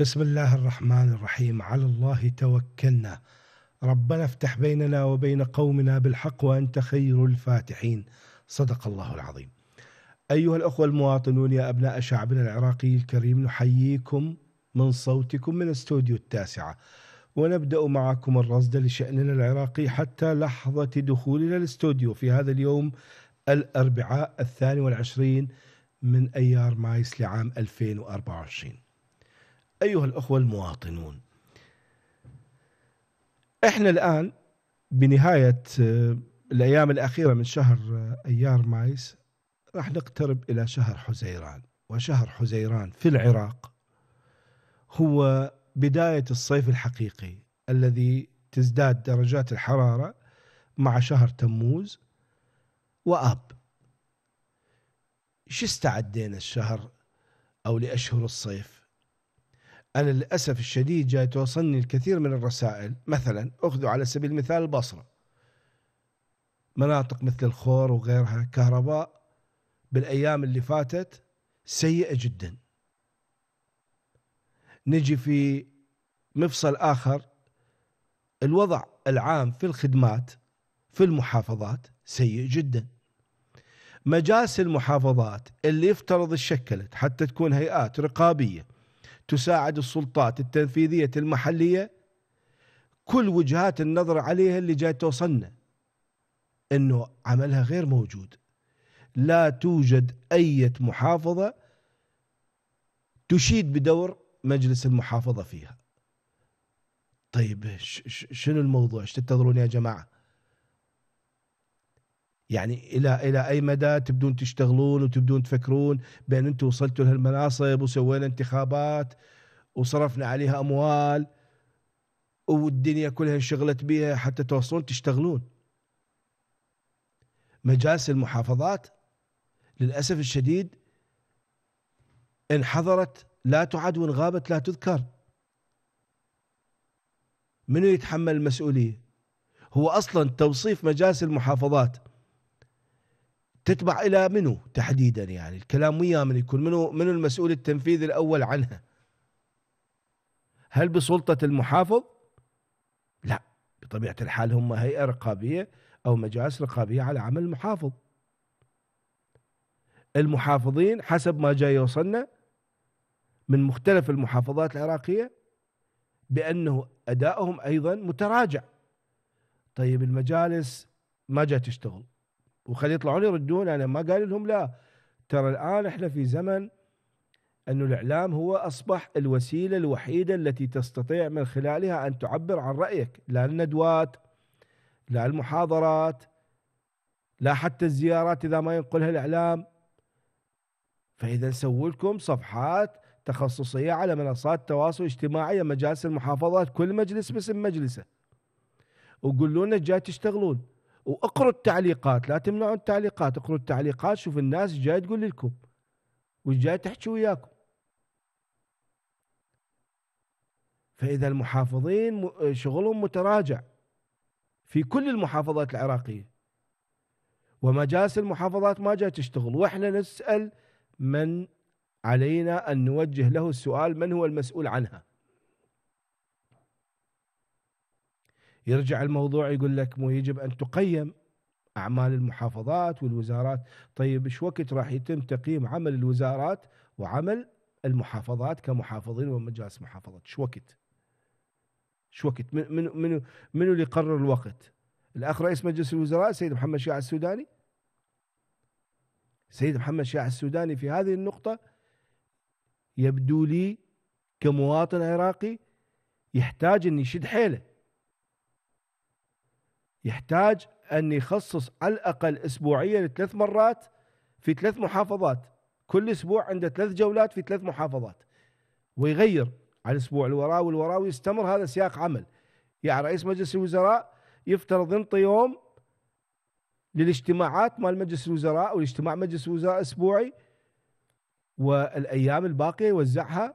بسم الله الرحمن الرحيم على الله توكلنا ربنا افتح بيننا وبين قومنا بالحق وانت خير الفاتحين صدق الله العظيم. ايها الاخوه المواطنون يا ابناء شعبنا العراقي الكريم نحييكم من صوتكم من استوديو التاسعه ونبدا معكم الرصد لشاننا العراقي حتى لحظه دخولنا الاستوديو في هذا اليوم الاربعاء الثاني والعشرين من ايار مايس لعام 2024. أيها الأخوة المواطنون إحنا الآن بنهاية آه، الأيام الأخيرة من شهر آه، أيار مايس راح نقترب إلى شهر حزيران وشهر حزيران في العراق هو بداية الصيف الحقيقي الذي تزداد درجات الحرارة مع شهر تموز وأب شو استعدينا الشهر أو لأشهر الصيف أنا للأسف الشديد جاي توصلني الكثير من الرسائل مثلا أخذوا على سبيل المثال البصرة مناطق مثل الخور وغيرها كهرباء بالأيام اللي فاتت سيئة جدا نجي في مفصل آخر الوضع العام في الخدمات في المحافظات سيء جدا مجالس المحافظات اللي يفترض شكلت حتى تكون هيئات رقابية تساعد السلطات التنفيذية المحلية كل وجهات النظر عليها اللي جاي توصلنا أنه عملها غير موجود لا توجد أي محافظة تشيد بدور مجلس المحافظة فيها طيب شنو الموضوع ايش تنتظرون يا جماعه يعني الى الى اي مدى تبدون تشتغلون وتبدون تفكرون بان انتم وصلتوا لهالمناصب وسوينا انتخابات وصرفنا عليها اموال والدنيا كلها انشغلت بها حتى توصلون تشتغلون مجالس المحافظات للاسف الشديد انحضرت لا تعد وان غابت لا تذكر منو يتحمل المسؤوليه هو اصلا توصيف مجالس المحافظات تتبع الى منو تحديدا يعني الكلام وياه من يكون منو منو المسؤول التنفيذي الاول عنها هل بسلطه المحافظ لا بطبيعه الحال هم هيئه رقابيه او مجالس رقابيه على عمل المحافظ المحافظين حسب ما جاي يوصلنا من مختلف المحافظات العراقيه بانه ادائهم ايضا متراجع طيب المجالس ما جاء تشتغل وخل يطلعون يردون انا ما قال لهم لا ترى الان احنا في زمن أن الإعلام هو أصبح الوسيلة الوحيدة التي تستطيع من خلالها أن تعبر عن رأيك لا الندوات لا المحاضرات لا حتى الزيارات إذا ما ينقلها الإعلام فإذا سووا لكم صفحات تخصصية على منصات التواصل الاجتماعي مجالس المحافظات كل مجلس باسم مجلسه وقولوا لنا جاي تشتغلون واقروا التعليقات لا تمنعوا التعليقات اقروا التعليقات شوف الناس جاي تقول لكم وجاي تحكي وياكم فاذا المحافظين شغلهم متراجع في كل المحافظات العراقيه ومجالس المحافظات ما جاي تشتغل واحنا نسال من علينا ان نوجه له السؤال من هو المسؤول عنها يرجع الموضوع يقول لك مو يجب أن تقيم أعمال المحافظات والوزارات طيب إيش وقت راح يتم تقييم عمل الوزارات وعمل المحافظات كمحافظين ومجالس محافظات إيش وقت إيش وقت من من من منو اللي يقرر الوقت الأخ رئيس مجلس الوزراء سيد محمد شيع السوداني سيد محمد شيع السوداني في هذه النقطة يبدو لي كمواطن عراقي يحتاج أن يشد حيله يحتاج أن يخصص على الأقل أسبوعيا ثلاث مرات في ثلاث محافظات كل أسبوع عنده ثلاث جولات في ثلاث محافظات ويغير على الأسبوع الوراء والوراء ويستمر هذا سياق عمل يعني رئيس مجلس الوزراء يفترض ينطي يوم للاجتماعات مال مجلس الوزراء والاجتماع مجلس الوزراء أسبوعي والأيام الباقية يوزعها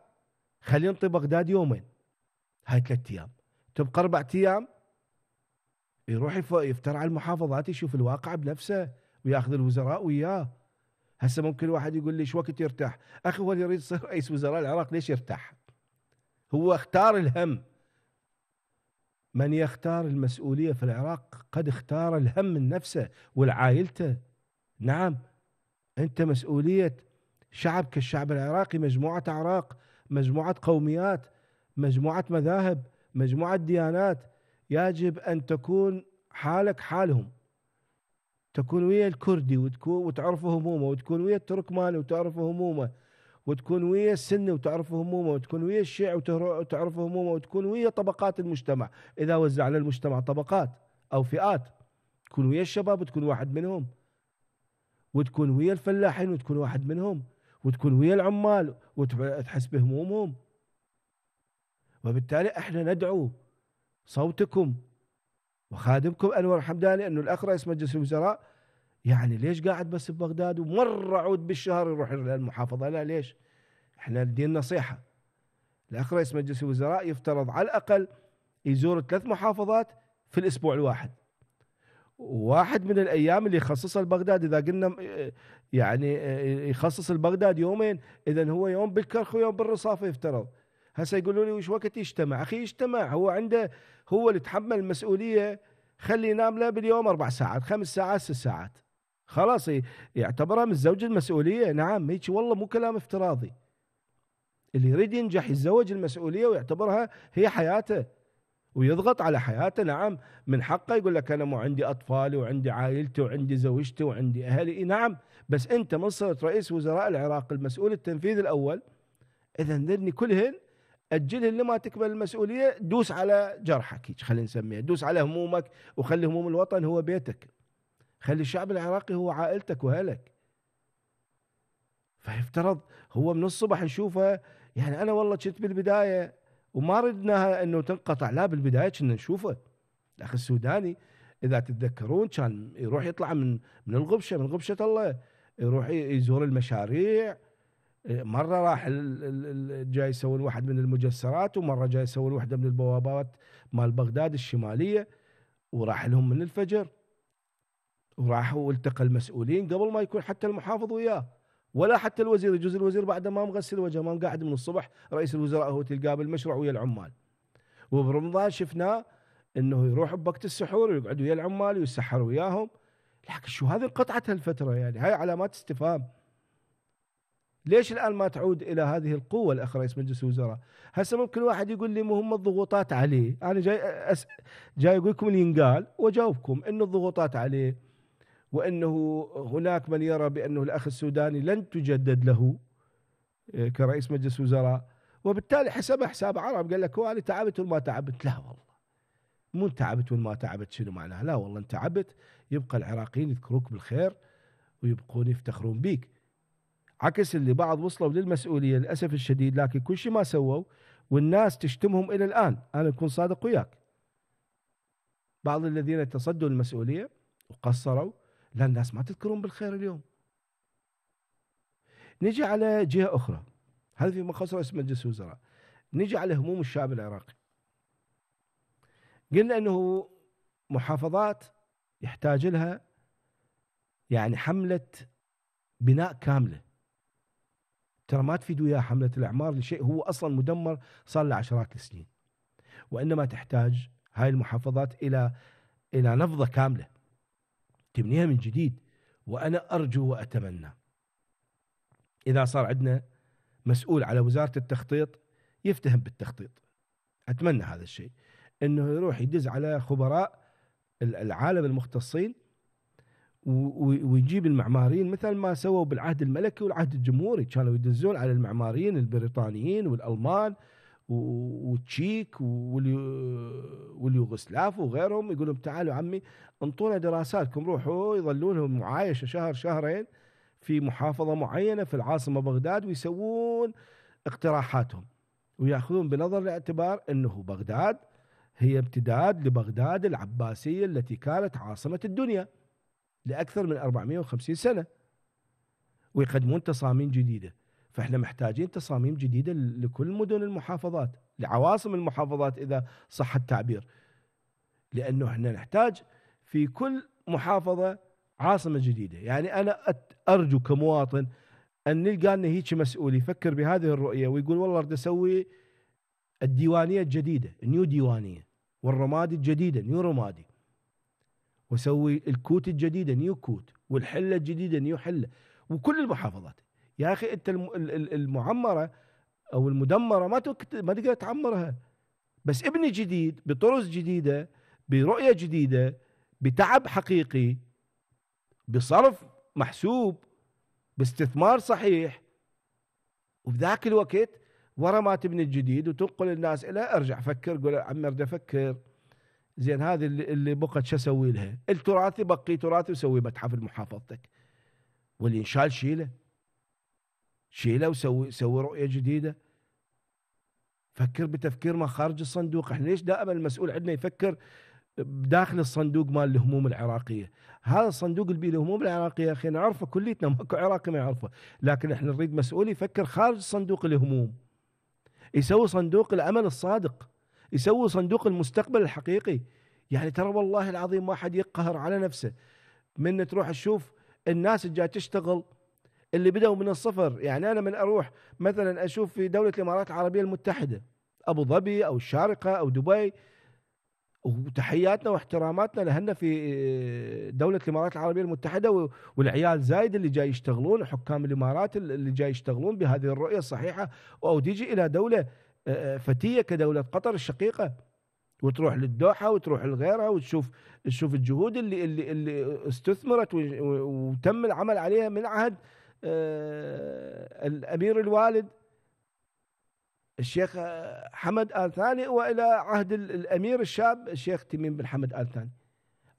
خلي ينطي بغداد يومين هاي ثلاث أيام تبقى أربع أيام يروح يفتر على المحافظات يشوف الواقع بنفسه وياخذ الوزراء وياه هسه ممكن واحد يقول لي وقت يرتاح اخي هو يريد يصير رئيس وزراء العراق ليش يرتاح هو اختار الهم من يختار المسؤوليه في العراق قد اختار الهم من نفسه ولعائلته نعم انت مسؤوليه شعب كالشعب العراقي مجموعه اعراق مجموعه قوميات مجموعه مذاهب مجموعه ديانات يجب أن تكون حالك حالهم تكون ويا الكردي وتكون وتعرف همومه وتكون ويا التركماني وتعرف همومه وتكون ويا السني وتعرف همومه وتكون ويا الشيعي وتعرف همومه وتكون ويا طبقات المجتمع إذا وزعنا المجتمع طبقات أو فئات تكون ويا الشباب وتكون واحد منهم وتكون ويا الفلاحين وتكون واحد منهم وتكون ويا العمال وتحس بهمومهم وبالتالي احنا ندعو صوتكم وخادمكم انور حمداني انه الاخ رئيس مجلس الوزراء يعني ليش قاعد بس ببغداد ومره عود بالشهر يروح للمحافظه لا ليش؟ احنا الدين نصيحه الاخ رئيس مجلس الوزراء يفترض على الاقل يزور ثلاث محافظات في الاسبوع الواحد واحد من الايام اللي يخصصها لبغداد اذا قلنا يعني آه، يخصص لبغداد يومين اذا هو يوم بالكرخ ويوم بالرصافه يفترض هسه يقولوا لي وش وقت يجتمع اخي يجتمع هو عنده هو اللي تحمل المسؤوليه خلي ينام له باليوم اربع ساعات خمس ساعات ست ساعات خلاص يعتبرها من الزوج المسؤوليه نعم هيك والله مو كلام افتراضي اللي يريد ينجح يتزوج المسؤوليه ويعتبرها هي حياته ويضغط على حياته نعم من حقه يقول لك انا مو عندي اطفالي وعندي عائلتي وعندي زوجتي وعندي اهلي نعم بس انت من صرت رئيس وزراء العراق المسؤول التنفيذي الاول اذا ذني كلهن اجلهن لما تكمل المسؤوليه دوس على جرحك خلينا نسميه دوس على همومك وخلي هموم الوطن هو بيتك خلي الشعب العراقي هو عائلتك واهلك فيفترض هو من الصبح نشوفه يعني انا والله كنت بالبدايه وما ردناها انه تنقطع لا بالبدايه كنا نشوفه الاخ السوداني اذا تتذكرون كان يروح يطلع من من الغبشه من غبشه الله يروح يزور المشاريع مره راح جاي يسوون واحد من المجسرات ومره جاي يسوون واحده من البوابات مال بغداد الشماليه وراح لهم من الفجر وراحوا والتقى المسؤولين قبل ما يكون حتى المحافظ وياه ولا حتى الوزير يجوز الوزير بعد ما مغسل وجهه ما قاعد من الصبح رئيس الوزراء هو تلقاه بالمشروع ويا العمال وبرمضان شفناه انه يروح بوقت السحور ويقعد ويا العمال ويسحر وياهم لكن شو هذه انقطعت هالفتره يعني هاي علامات استفهام ليش الان ما تعود الى هذه القوه الاخ رئيس مجلس الوزراء؟ هسه ممكن واحد يقول لي مهم الضغوطات عليه، انا جاي أس... جاي اقول لكم اللي ينقال واجاوبكم انه الضغوطات عليه وانه هناك من يرى بانه الاخ السوداني لن تجدد له آه، كرئيس مجلس وزراء وبالتالي حسبها حساب عرب قال لك هو انا تعبت وما تعبت لا والله مو تعبت وما تعبت شنو معناها لا والله انت تعبت يبقى العراقيين يذكروك بالخير ويبقون يفتخرون بيك عكس اللي بعض وصلوا للمسؤوليه للاسف الشديد لكن كل شيء ما سووا والناس تشتمهم الى الان انا اكون صادق وياك بعض الذين تصدوا المسؤوليه وقصروا لا الناس ما تذكرون بالخير اليوم نجي على جهه اخرى هذا في مخصص رئيس مجلس الوزراء نجي على هموم الشعب العراقي قلنا انه محافظات يحتاج لها يعني حمله بناء كامله ترى ما تفيد وياه حملة الإعمار لشيء هو أصلا مدمر صار له عشرات السنين وإنما تحتاج هاي المحافظات إلى إلى نفضة كاملة تبنيها من جديد وأنا أرجو وأتمنى إذا صار عندنا مسؤول على وزارة التخطيط يفتهم بالتخطيط أتمنى هذا الشيء أنه يروح يدز على خبراء العالم المختصين ويجيب المعماريين مثل ما سووا بالعهد الملكي والعهد الجمهوري كانوا يدزون على المعماريين البريطانيين والالمان والتشيك واليوغوسلاف وغيرهم يقول لهم تعالوا عمي انطونا دراساتكم روحوا يظلونهم معايشه شهر شهرين في محافظه معينه في العاصمه بغداد ويسوون اقتراحاتهم وياخذون بنظر الاعتبار انه بغداد هي امتداد لبغداد العباسيه التي كانت عاصمه الدنيا لأكثر من 450 سنة ويقدمون تصاميم جديدة فإحنا محتاجين تصاميم جديدة لكل مدن المحافظات لعواصم المحافظات إذا صح التعبير لأنه إحنا نحتاج في كل محافظة عاصمة جديدة يعني أنا أرجو كمواطن أن نلقى أن هيك مسؤول يفكر بهذه الرؤية ويقول والله أريد أسوي الديوانية الجديدة نيو ديوانية والرمادي الجديدة نيو رمادي واسوي الكوت الجديده نيو كوت والحله الجديده نيو حله وكل المحافظات يا اخي انت المعمره او المدمره ما ما تقدر تعمرها بس ابني جديد بطرز جديده برؤيه جديده بتعب حقيقي بصرف محسوب باستثمار صحيح وبذاك الوقت ورا ما تبني الجديد وتنقل الناس الى ارجع فكر قول عمي ارجع افكر زين هذه اللي, اللي بقت شو اسوي لها؟ التراثي بقي تراثي وسوي متحف لمحافظتك واللي انشال شيله شيله وسوي سوي رؤيه جديده فكر بتفكير ما خارج الصندوق احنا ليش دائما المسؤول عندنا يفكر داخل الصندوق مال الهموم العراقيه هذا الصندوق اللي بيه الهموم العراقيه اخي نعرفه كليتنا ماكو عراقي ما يعرفه لكن احنا نريد مسؤول يفكر خارج صندوق الهموم يسوي صندوق الامل الصادق يسووا صندوق المستقبل الحقيقي يعني ترى والله العظيم واحد يقهر على نفسه من تروح تشوف الناس اللي جاي تشتغل اللي بدأوا من الصفر يعني أنا من أروح مثلا أشوف في دولة الإمارات العربية المتحدة أبو ظبي أو الشارقة أو دبي وتحياتنا واحتراماتنا لهنا في آه، دولة الإمارات العربية المتحدة والعيال زايد اللي جاي يشتغلون حكام الإمارات اللي جاي يشتغلون بهذه الرؤية الصحيحة أو تيجي إلى دولة فتيه كدوله قطر الشقيقه وتروح للدوحه وتروح لغيرها وتشوف تشوف الجهود اللي اللي اللي استثمرت وتم العمل عليها من عهد آه، الامير الوالد الشيخ آه، حمد ال ثاني والى عهد الامير الشاب الشيخ تميم بن حمد ال ثاني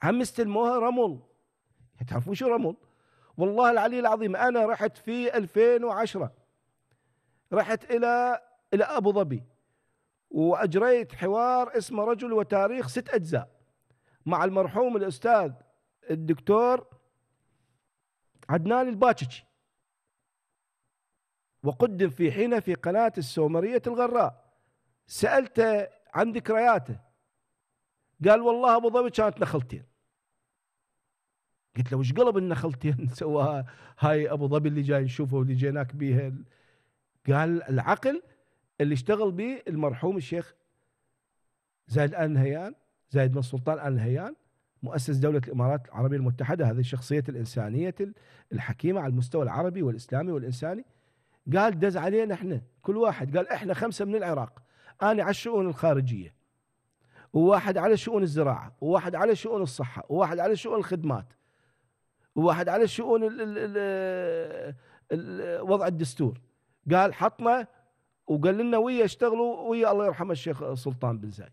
عم استلموها رمل تعرفون شو رمل والله العلي العظيم انا رحت في 2010 رحت الى إلى أبو ظبي وأجريت حوار اسمه رجل وتاريخ ست أجزاء مع المرحوم الأستاذ الدكتور عدنان الباتشي وقدم في حين في قناة السومرية الغراء سألته عن ذكرياته قال والله أبو ظبي كانت نخلتين قلت له وش قلب النخلتين سواها هاي أبو ظبي اللي جاي نشوفه واللي جيناك بيها قال العقل اللي اشتغل به المرحوم الشيخ زايد آل نهيان زايد بن سلطان آل نهيان مؤسس دولة الإمارات العربية المتحدة هذه الشخصية الإنسانية الحكيمة على المستوى العربي والإسلامي والإنساني قال دز علينا احنا كل واحد قال احنا خمسة من العراق أنا على الشؤون الخارجية وواحد على شؤون الزراعة وواحد على شؤون الصحة وواحد على شؤون الخدمات وواحد على شؤون وضع الدستور قال حطنا وقال لنا ويا اشتغلوا ويا الله يرحمه الشيخ سلطان بن زايد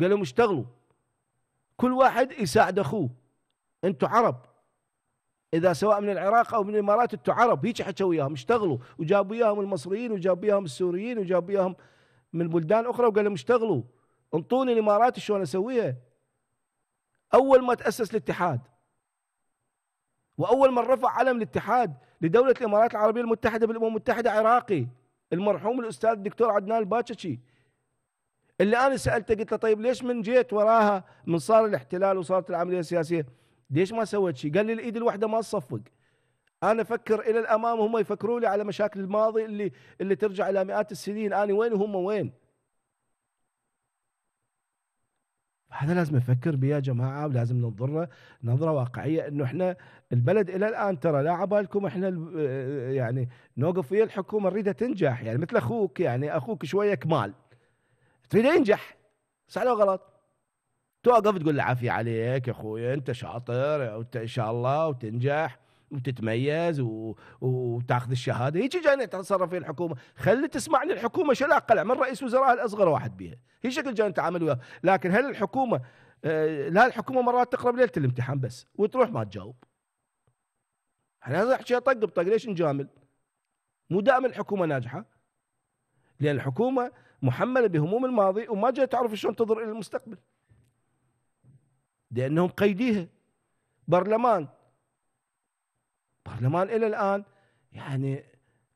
قال لهم اشتغلوا كل واحد يساعد اخوه انتم عرب اذا سواء من العراق او من الامارات انتم عرب هيك حكوا وياهم اشتغلوا وجابوا وياهم المصريين وجابوا وياهم السوريين وجابوا وياهم من بلدان اخرى وقال لهم اشتغلوا انطوني الامارات شلون اسويها اول ما تاسس الاتحاد واول من رفع علم الاتحاد لدوله الامارات العربيه المتحده بالامم المتحده عراقي المرحوم الاستاذ الدكتور عدنان الباتشي اللي انا سالته قلت له طيب ليش من جيت وراها من صار الاحتلال وصارت العمليه السياسيه ليش ما سويت شيء؟ قال لي الايد الواحده ما تصفق انا افكر الى الامام وهم يفكروا لي على مشاكل الماضي اللي اللي ترجع الى مئات السنين انا وين وهم وين؟ هذا لازم نفكر به يا جماعه ولازم ننظر نظره واقعيه انه احنا البلد الى الان ترى لا عبالكم احنا آه، يعني نوقف ويا الحكومه نريدها تنجح يعني مثل اخوك يعني اخوك شويه كمال تريد ينجح صح لو غلط؟ توقف تقول العافيه عليك يا اخوي انت شاطر وانت ان شاء الله وتنجح وتتميز و... وتاخذ الشهاده هيك جايين تتصرف في الحكومه خلي تسمع الحكومه شو الاقل من رئيس وزراء الاصغر واحد بيها هي شكل جايين نتعامل وياه لكن هل الحكومه آه، لا الحكومه مرات تقرب ليله الامتحان بس وتروح ما تجاوب احنا هذا نحكي طق بطق ليش نجامل؟ مو دائما الحكومه ناجحه لان الحكومه محمله بهموم الماضي وما جاي تعرف شلون تنظر الى المستقبل لانهم قيديها برلمان البرلمان الى الان يعني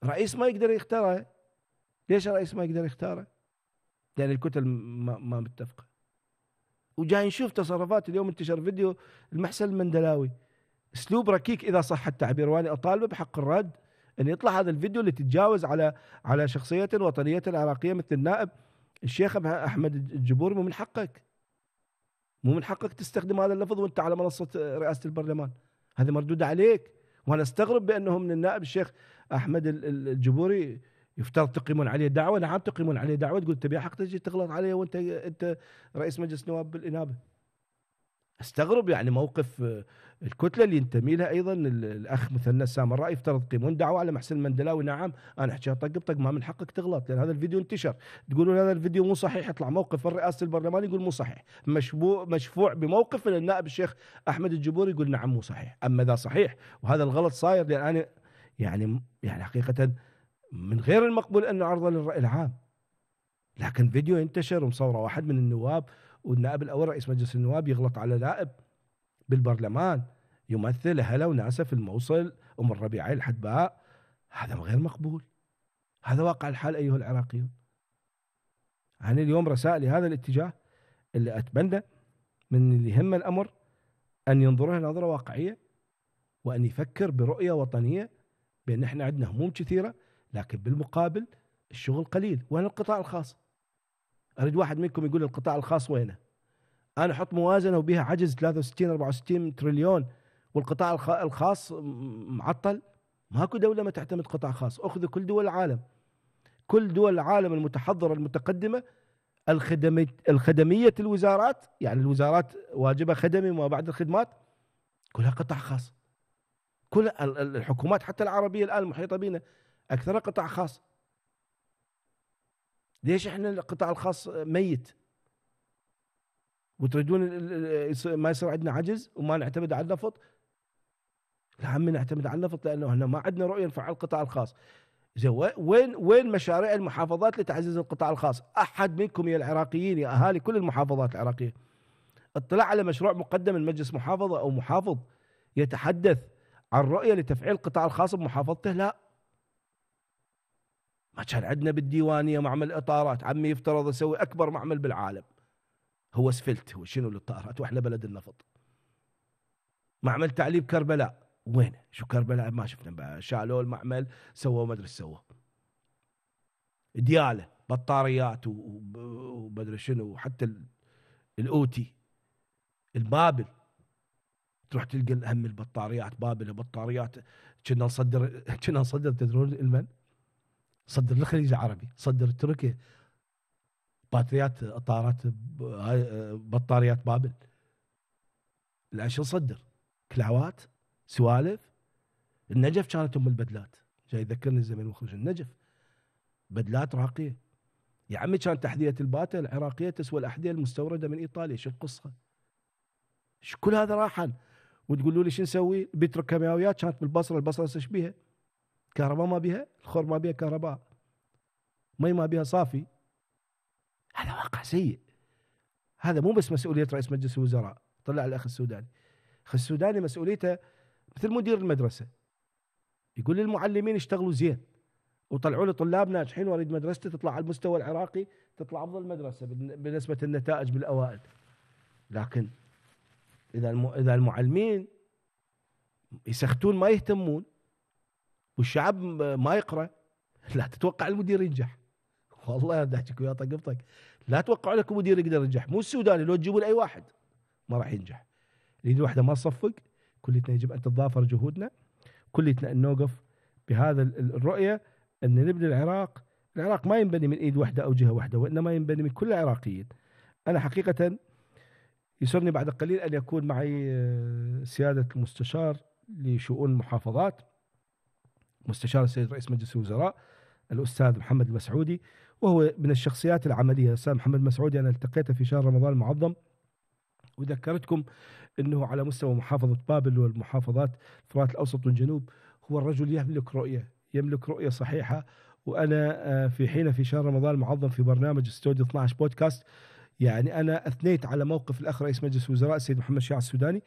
رئيس ما يقدر يختاره ليش الرئيس ما يقدر يختاره؟ لان الكتل ما, متفقه وجاي نشوف تصرفات اليوم انتشر فيديو المحسن المندلاوي اسلوب ركيك اذا صح التعبير وانا اطالبه بحق الرد ان يطلع هذا الفيديو اللي تتجاوز على على شخصيه وطنيه عراقيه مثل النائب الشيخ احمد الجبوري مو من حقك مو من حقك تستخدم هذا اللفظ وانت على منصه رئاسه البرلمان هذا مردود عليك وانا استغرب بانهم من النائب الشيخ احمد الجبوري يفترض تقيمون عليه دعوه نعم تقيمون عليه دعوه تقول تبي حق تجي تغلط عليه وانت انت رئيس مجلس نواب بالانابه استغرب يعني موقف الكتلة اللي ينتمي لها أيضا الأخ مثنى سامراء يفترض قيمون دعوة على محسن مندلاوي نعم أنا أحكيها طق بطق ما من حقك تغلط لأن هذا الفيديو انتشر تقولون هذا الفيديو مو صحيح يطلع موقف من رئاسة البرلمان يقول مو صحيح مشبوع مشفوع بموقف النائب الشيخ أحمد الجبور يقول نعم مو صحيح أما ذا صحيح وهذا الغلط صاير لأن أنا يعني يعني حقيقة من غير المقبول أن عرضه للرأي العام لكن فيديو انتشر ومصوره واحد من النواب والنائب الأول رئيس مجلس النواب يغلط على نائب بالبرلمان يمثل أهلا وناسا في الموصل أم الربيع الحدباء هذا غير مقبول هذا واقع الحال أيها العراقيون أنا اليوم رسائل هذا الاتجاه اللي أتبنى من اللي هم الأمر أن ينظر لها نظرة واقعية وأن يفكر برؤية وطنية بأن احنا عندنا هموم كثيرة لكن بالمقابل الشغل قليل وين القطاع الخاص أريد واحد منكم يقول القطاع الخاص وينه أنا أحط موازنة وبها عجز 63 64 تريليون والقطاع الخاص معطل ماكو دولة ما تعتمد قطاع خاص أخذ كل دول العالم كل دول العالم المتحضرة المتقدمة الخدمية, الخدمية الوزارات يعني الوزارات واجبة خدمي وما بعد الخدمات كلها قطاع خاص كل الحكومات حتى العربية الآن المحيطة بنا أكثرها قطاع خاص ليش احنا القطاع الخاص ميت وتريدون ما يصير عندنا عجز وما نعتمد على النفط هم نعتمد على النفط لانه احنا ما عندنا رؤيه نفعل القطاع الخاص زين وين وين مشاريع المحافظات لتعزيز القطاع الخاص؟ احد منكم يا العراقيين يا اهالي كل المحافظات العراقيه اطلاع على مشروع مقدم من مجلس محافظه او محافظ يتحدث عن رؤيه لتفعيل القطاع الخاص بمحافظته؟ لا ما كان عندنا بالديوانيه معمل اطارات عمي يفترض يسوي اكبر معمل بالعالم هو اسفلت هو شنو الاطارات واحنا بلد النفط معمل تعليب كربلاء وين شو كربلاء ما شفنا بقى شالوه المعمل سووا ما ادري سووا دياله بطاريات ومدري شنو وحتى الاوتي البابل تروح تلقى اهم البطاريات بابل البطاريات كنا نصدر كنا نصدر تدرون لمن؟ صدر الخليج العربي صدر تركيا باتريات طارات آه، آه، بطاريات بابل شو نصدر؟ كلاوات سوالف النجف كانت ام البدلات جاي يذكرني الزمن المخرج النجف بدلات راقيه يا عمي كانت تحذيه الباتل العراقيه تسوى الاحذيه المستورده من ايطاليا شو القصه؟ شو كل هذا راحل وتقولوا لي شو نسوي؟ بتركيماويات كانت بالبصره البصره ايش بيها؟ كهرباء ما بيها؟ الخور ما بيها كهرباء مي ما بيها صافي هذا واقع سيء هذا مو بس مسؤوليه رئيس مجلس الوزراء طلع الاخ السوداني اخ السوداني مسؤوليته مثل مدير المدرسة يقول للمعلمين اشتغلوا زين وطلعوا لي طلاب ناجحين واريد مدرستي تطلع على المستوى العراقي تطلع افضل مدرسه بنسبة النتائج بالاوائل لكن اذا اذا المعلمين يسختون ما يهتمون والشعب ما يقرا لا تتوقع المدير ينجح والله بدي وياه ويا طق لا تتوقعوا لك المدير يقدر ينجح مو السوداني لو تجيبون اي واحد ما راح ينجح يريد واحده ما تصفق كلتنا يجب ان تتضافر جهودنا كلتنا ان نوقف بهذا الرؤيه ان نبني العراق العراق ما ينبني من ايد واحده او جهه واحده وانما ينبني من كل العراقيين انا حقيقه يسرني بعد قليل ان يكون معي آه، سياده المستشار لشؤون المحافظات مستشار السيد رئيس مجلس الوزراء الاستاذ محمد المسعودي وهو من الشخصيات العمليه الاستاذ محمد المسعودي انا التقيته في شهر رمضان المعظم وذكرتكم انه على مستوى محافظه بابل والمحافظات الفرات الاوسط والجنوب هو الرجل يملك رؤيه يملك رؤيه صحيحه وانا آه، في حين في شهر رمضان معظم في برنامج استوديو 12 بودكاست يعني انا اثنيت على موقف الاخ رئيس مجلس الوزراء السيد محمد شيع السوداني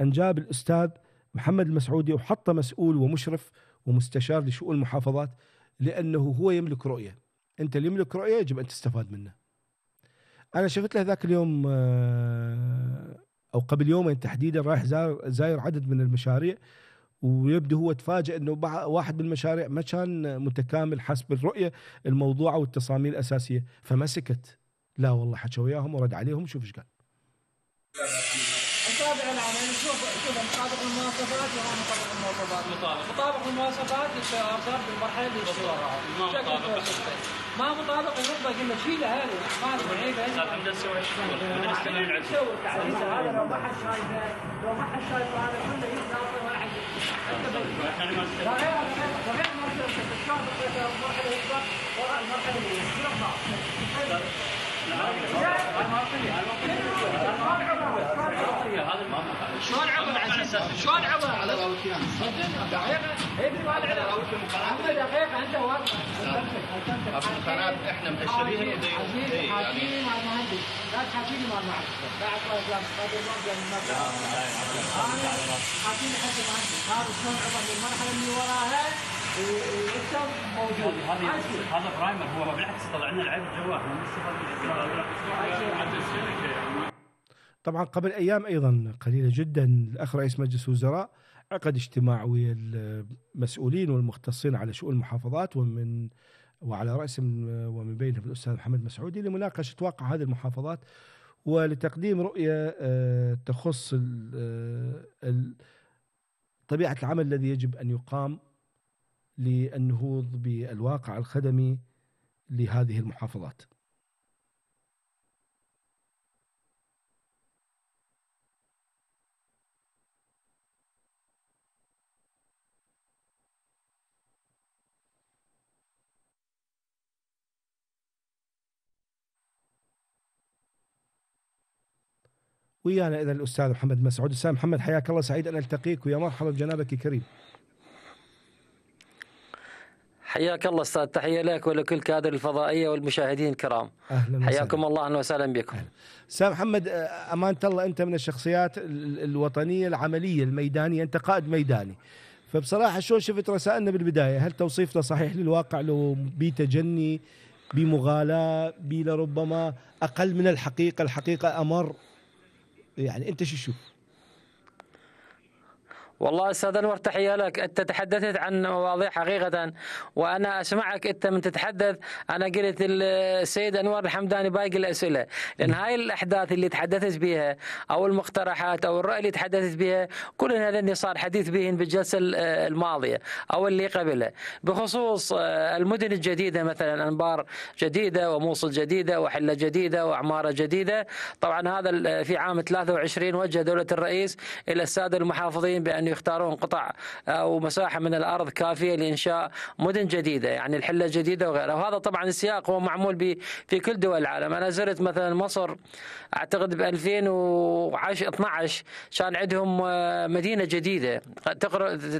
ان جاب الاستاذ محمد المسعودي وحط مسؤول ومشرف ومستشار لشؤون المحافظات لانه هو يملك رؤيه انت اللي يملك رؤيه يجب ان تستفاد منه انا شفت له ذاك اليوم آه، او قبل يومين تحديدا رايح زاير عدد من المشاريع ويبدو هو تفاجئ انه واحد من المشاريع ما كان متكامل حسب الرؤيه الموضوعه والتصاميم الاساسيه فمسكت لا والله حكى وياهم ورد عليهم شوف ايش قال اذا مطابق المواصفات وغير مطابق المواصفات. مطابق، مطابق المواصفات للسيارات بالمرحله اللي بصورها. ما مطابق ما مطابق الرتبه قلنا شيلها هذه ما معيبه. الحمد لله سوى شغل. سوى تعريسه هذا لو ما حد شايفه لو ما حد شايفه هذا كله يتناقض ولا حد. غير غير مرسل الشاطئ المرحله وراء المرحله الوسطى. شلون عبر على اساس شلون عبر على دقيقه ابني والعلا انت دقيقه انت واقف القناه احنا مأشرين حكيم على المهندس لا تحكيني مع المهندس بعد ما كان قد ما كان انا حكيم حتى المهندس هذا شلون عبر بالمرحله اللي وراها موجود هذا برايمر هو بالعكس طبعا قبل ايام ايضا قليله جدا الاخ رئيس مجلس الوزراء عقد اجتماع ويا المسؤولين والمختصين على شؤون المحافظات ومن وعلى راسهم ومن بينهم الاستاذ محمد مسعودي لمناقشه واقع هذه المحافظات ولتقديم رؤيه آه، تخص آه، طبيعه العمل الذي يجب ان يقام للنهوض بالواقع الخدمي لهذه المحافظات ويانا اذا الاستاذ محمد مسعود استاذ محمد حياك الله سعيد ان التقيك ويا مرحبا بجنابك الكريم حياك الله استاذ تحيه لك ولكل كادر الفضائيه والمشاهدين الكرام أهلا حياكم الله اهلا وسهلا بكم استاذ محمد آه، امانه الله انت من الشخصيات الوطنيه العمليه الميدانيه انت قائد ميداني فبصراحه شلون شفت رسائلنا بالبدايه هل توصيفنا صحيح للواقع لو بتجني بمغالاه بلربما اقل من الحقيقه الحقيقه امر يعني انت شو تشوف والله استاذ انور تحيه لك انت تحدثت عن مواضيع حقيقه وانا اسمعك انت من تتحدث انا قلت السيد انور الحمداني باقي الاسئله لان هاي الاحداث اللي تحدثت بها او المقترحات او الراي اللي تحدثت بها كل هذا صار حديث بهن بالجلسه الماضيه او اللي قبلها بخصوص آه، المدن الجديده مثلا انبار جديده وموصل جديده وحله جديده وعماره جديده طبعا هذا في عام 23 وجه دوله الرئيس الى الساده المحافظين بان يختارون قطع أو مساحة من الأرض كافية لإنشاء مدن جديدة يعني الحلة الجديده وغيرها وهذا طبعا السياق هو معمول في كل دول العالم أنا زرت مثلا مصر أعتقد ب 12 كان عندهم آه، مدينة جديدة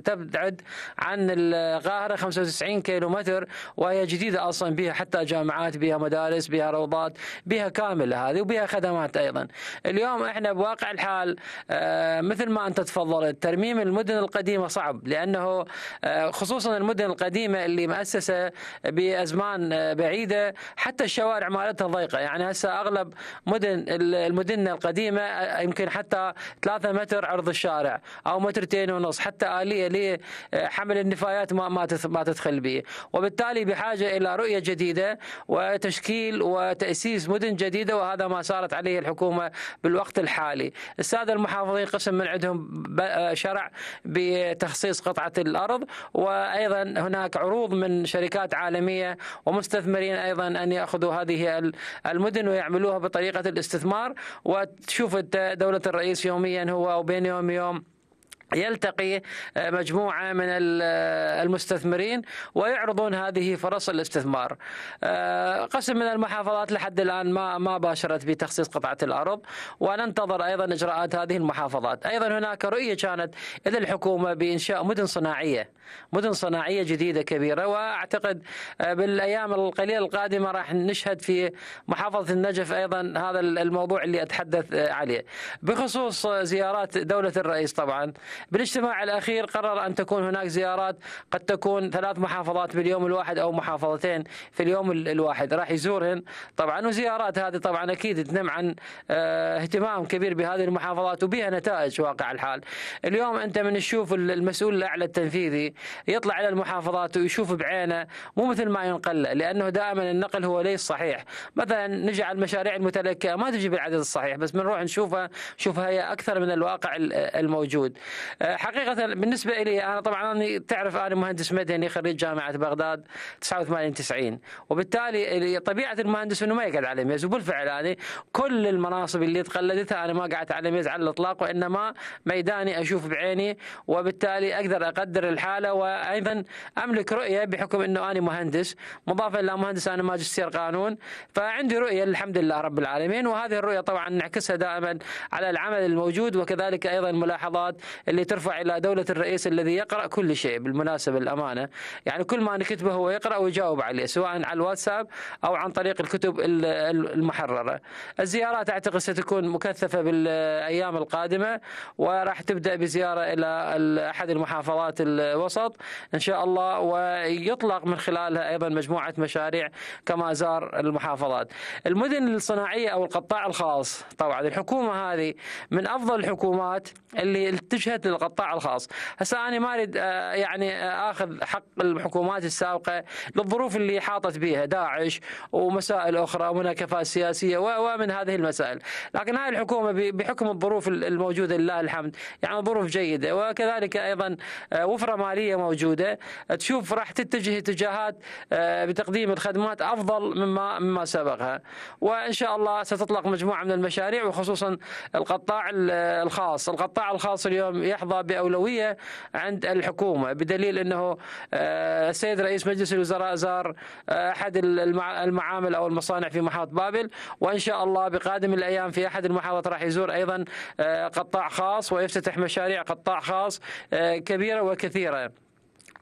تبعد عن القاهرة 95 كيلومتر وهي جديدة أصلا بها حتى جامعات بها مدارس بها روضات بها كاملة هذه وبها خدمات أيضا اليوم احنا بواقع الحال آه، مثل ما أنت تفضلت ترميم المدن القديمه صعب لانه آه، خصوصا المدن القديمه اللي مؤسسه بازمان آه، بعيده حتى الشوارع مالتها ضيقه يعني هسه اغلب مدن المدن القديمه آه، يمكن حتى ثلاثة متر عرض الشارع او مترتين ونص حتى اليه لحمل النفايات ما ما تدخل به وبالتالي بحاجه الى رؤيه جديده وتشكيل وتاسيس مدن جديده وهذا ما صارت عليه الحكومه بالوقت الحالي الساده المحافظين قسم من عندهم شرع بتخصيص قطعة الأرض وأيضا هناك عروض من شركات عالمية ومستثمرين أيضا أن يأخذوا هذه المدن ويعملوها بطريقة الاستثمار وتشوف دولة الرئيس يوميا هو أو بين يوم يوم يلتقي آه، مجموعة من آه، المستثمرين ويعرضون هذه فرص الاستثمار آه، قسم من المحافظات لحد الآن ما ما باشرت بتخصيص قطعة الأرض وننتظر أيضا إجراءات هذه المحافظات أيضا هناك رؤية كانت إلى الحكومة بإنشاء مدن صناعية مدن صناعية جديدة كبيرة وأعتقد بالأيام القليلة القادمة راح نشهد في محافظة النجف أيضا هذا الموضوع اللي أتحدث عليه بخصوص زيارات دولة الرئيس طبعا بالاجتماع الأخير قرر أن تكون هناك زيارات قد تكون ثلاث محافظات باليوم الواحد أو محافظتين في اليوم الواحد راح يزورهن طبعا وزيارات هذه طبعا أكيد تنم عن آه، اهتمام كبير بهذه المحافظات وبها نتائج واقع الحال اليوم أنت من تشوف المسؤول الأعلى التنفيذي يطلع إلى المحافظات ويشوف بعينه مو مثل ما ينقل لأنه دائما النقل هو ليس صحيح مثلا نجي على المشاريع المتلكئة ما تجي بالعدد الصحيح بس بنروح نشوفها نشوفها هي أكثر من الواقع الموجود حقيقه بالنسبه لي انا طبعا أنا تعرف انا مهندس مدني خريج جامعه بغداد 89 90 وبالتالي طبيعه المهندس انه ما يقعد على ميز وبالفعل انا كل المناصب اللي تقلدتها انا ما قعدت على ميز على الاطلاق وانما ميداني اشوف بعيني وبالتالي اقدر اقدر الحاله وايضا املك رؤيه بحكم انه انا مهندس مضافة الى مهندس انا ماجستير قانون فعندي رؤيه الحمد لله رب العالمين وهذه الرؤيه طبعا نعكسها دائما على العمل الموجود وكذلك ايضا ملاحظات اللي اللي ترفع إلى دولة الرئيس الذي يقرأ كل شيء بالمناسبة الأمانة يعني كل ما نكتبه هو يقرأ ويجاوب عليه سواء على الواتساب أو عن طريق الكتب المحررة الزيارات أعتقد ستكون مكثفة بالأيام القادمة وراح تبدأ بزيارة إلى أحد المحافظات الوسط إن شاء الله ويطلق من خلالها أيضا مجموعة مشاريع كما زار المحافظات المدن الصناعية أو القطاع الخاص طبعا الحكومة هذه من أفضل الحكومات اللي تشهد وصلت للقطاع الخاص هسه أنا ما أريد آه، يعني آه، آخذ حق الحكومات السابقة للظروف اللي حاطت بها داعش ومسائل أخرى ومناكفات سياسية ومن هذه المسائل لكن هاي الحكومة بحكم الظروف الموجودة لله الحمد يعني ظروف جيدة وكذلك أيضا آه، وفرة مالية موجودة تشوف راح تتجه اتجاهات بتقديم الخدمات أفضل مما مما سبقها وإن شاء الله ستطلق مجموعة من المشاريع وخصوصا القطاع الخاص القطاع الخاص اليوم يحظى باولويه عند الحكومه بدليل انه السيد آه، رئيس مجلس الوزراء زار آه، احد المعامل او المصانع في محافظه بابل وان شاء الله بقادم الايام في احد المحافظات راح يزور ايضا آه، قطاع خاص ويفتتح مشاريع قطاع خاص كبيره وكثيره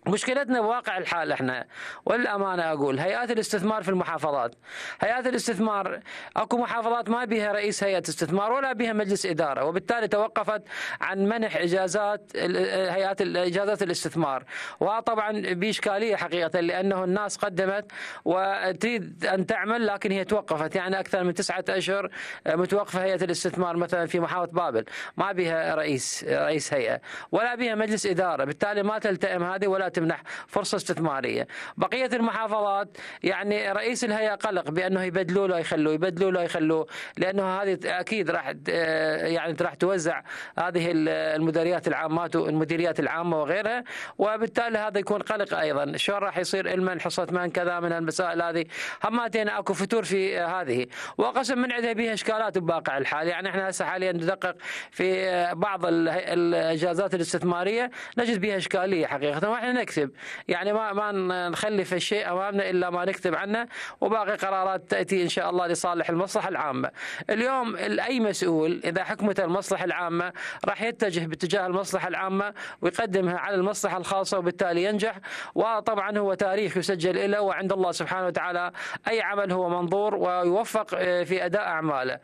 مشكلتنا بواقع الحال احنا والامانه اقول هيئات الاستثمار في المحافظات هيئات الاستثمار اكو محافظات ما بها رئيس هيئه استثمار ولا بها مجلس اداره وبالتالي توقفت عن منح اجازات هيئات اجازات الاستثمار وطبعا باشكاليه حقيقه لانه الناس قدمت وتريد ان تعمل لكن هي توقفت يعني اكثر من تسعه اشهر متوقفه هيئه الاستثمار مثلا في محافظه بابل ما بها رئيس رئيس هيئه ولا بها مجلس اداره بالتالي ما تلتئم هذه ولا تمنح فرصه استثماريه بقيه المحافظات يعني رئيس الهيئه قلق بانه يبدلوا له يخلوه يبدلوا له يخلوه لانه هذه اكيد راح آه، يعني راح توزع هذه المديريات العامات المديريات العامه وغيرها وبالتالي هذا يكون قلق ايضا شلون راح يصير المن حصه من كذا من المسائل هذه هماتين اكو فتور في هذه وقسم من عندها بها اشكالات بواقع الحال يعني احنا هسه حاليا ندقق في آه، بعض الاجازات الاستثماريه نجد بها اشكاليه حقيقه واحنا نكتب يعني ما ما نخلي في الشيء امامنا الا ما نكتب عنه وباقي قرارات تاتي ان شاء الله لصالح المصلحه العامه. اليوم اي مسؤول اذا حكمته المصلحه العامه راح يتجه باتجاه المصلحه العامه ويقدمها على المصلحه الخاصه وبالتالي ينجح وطبعا هو تاريخ يسجل له وعند الله سبحانه وتعالى اي عمل هو منظور ويوفق آه، في اداء اعماله.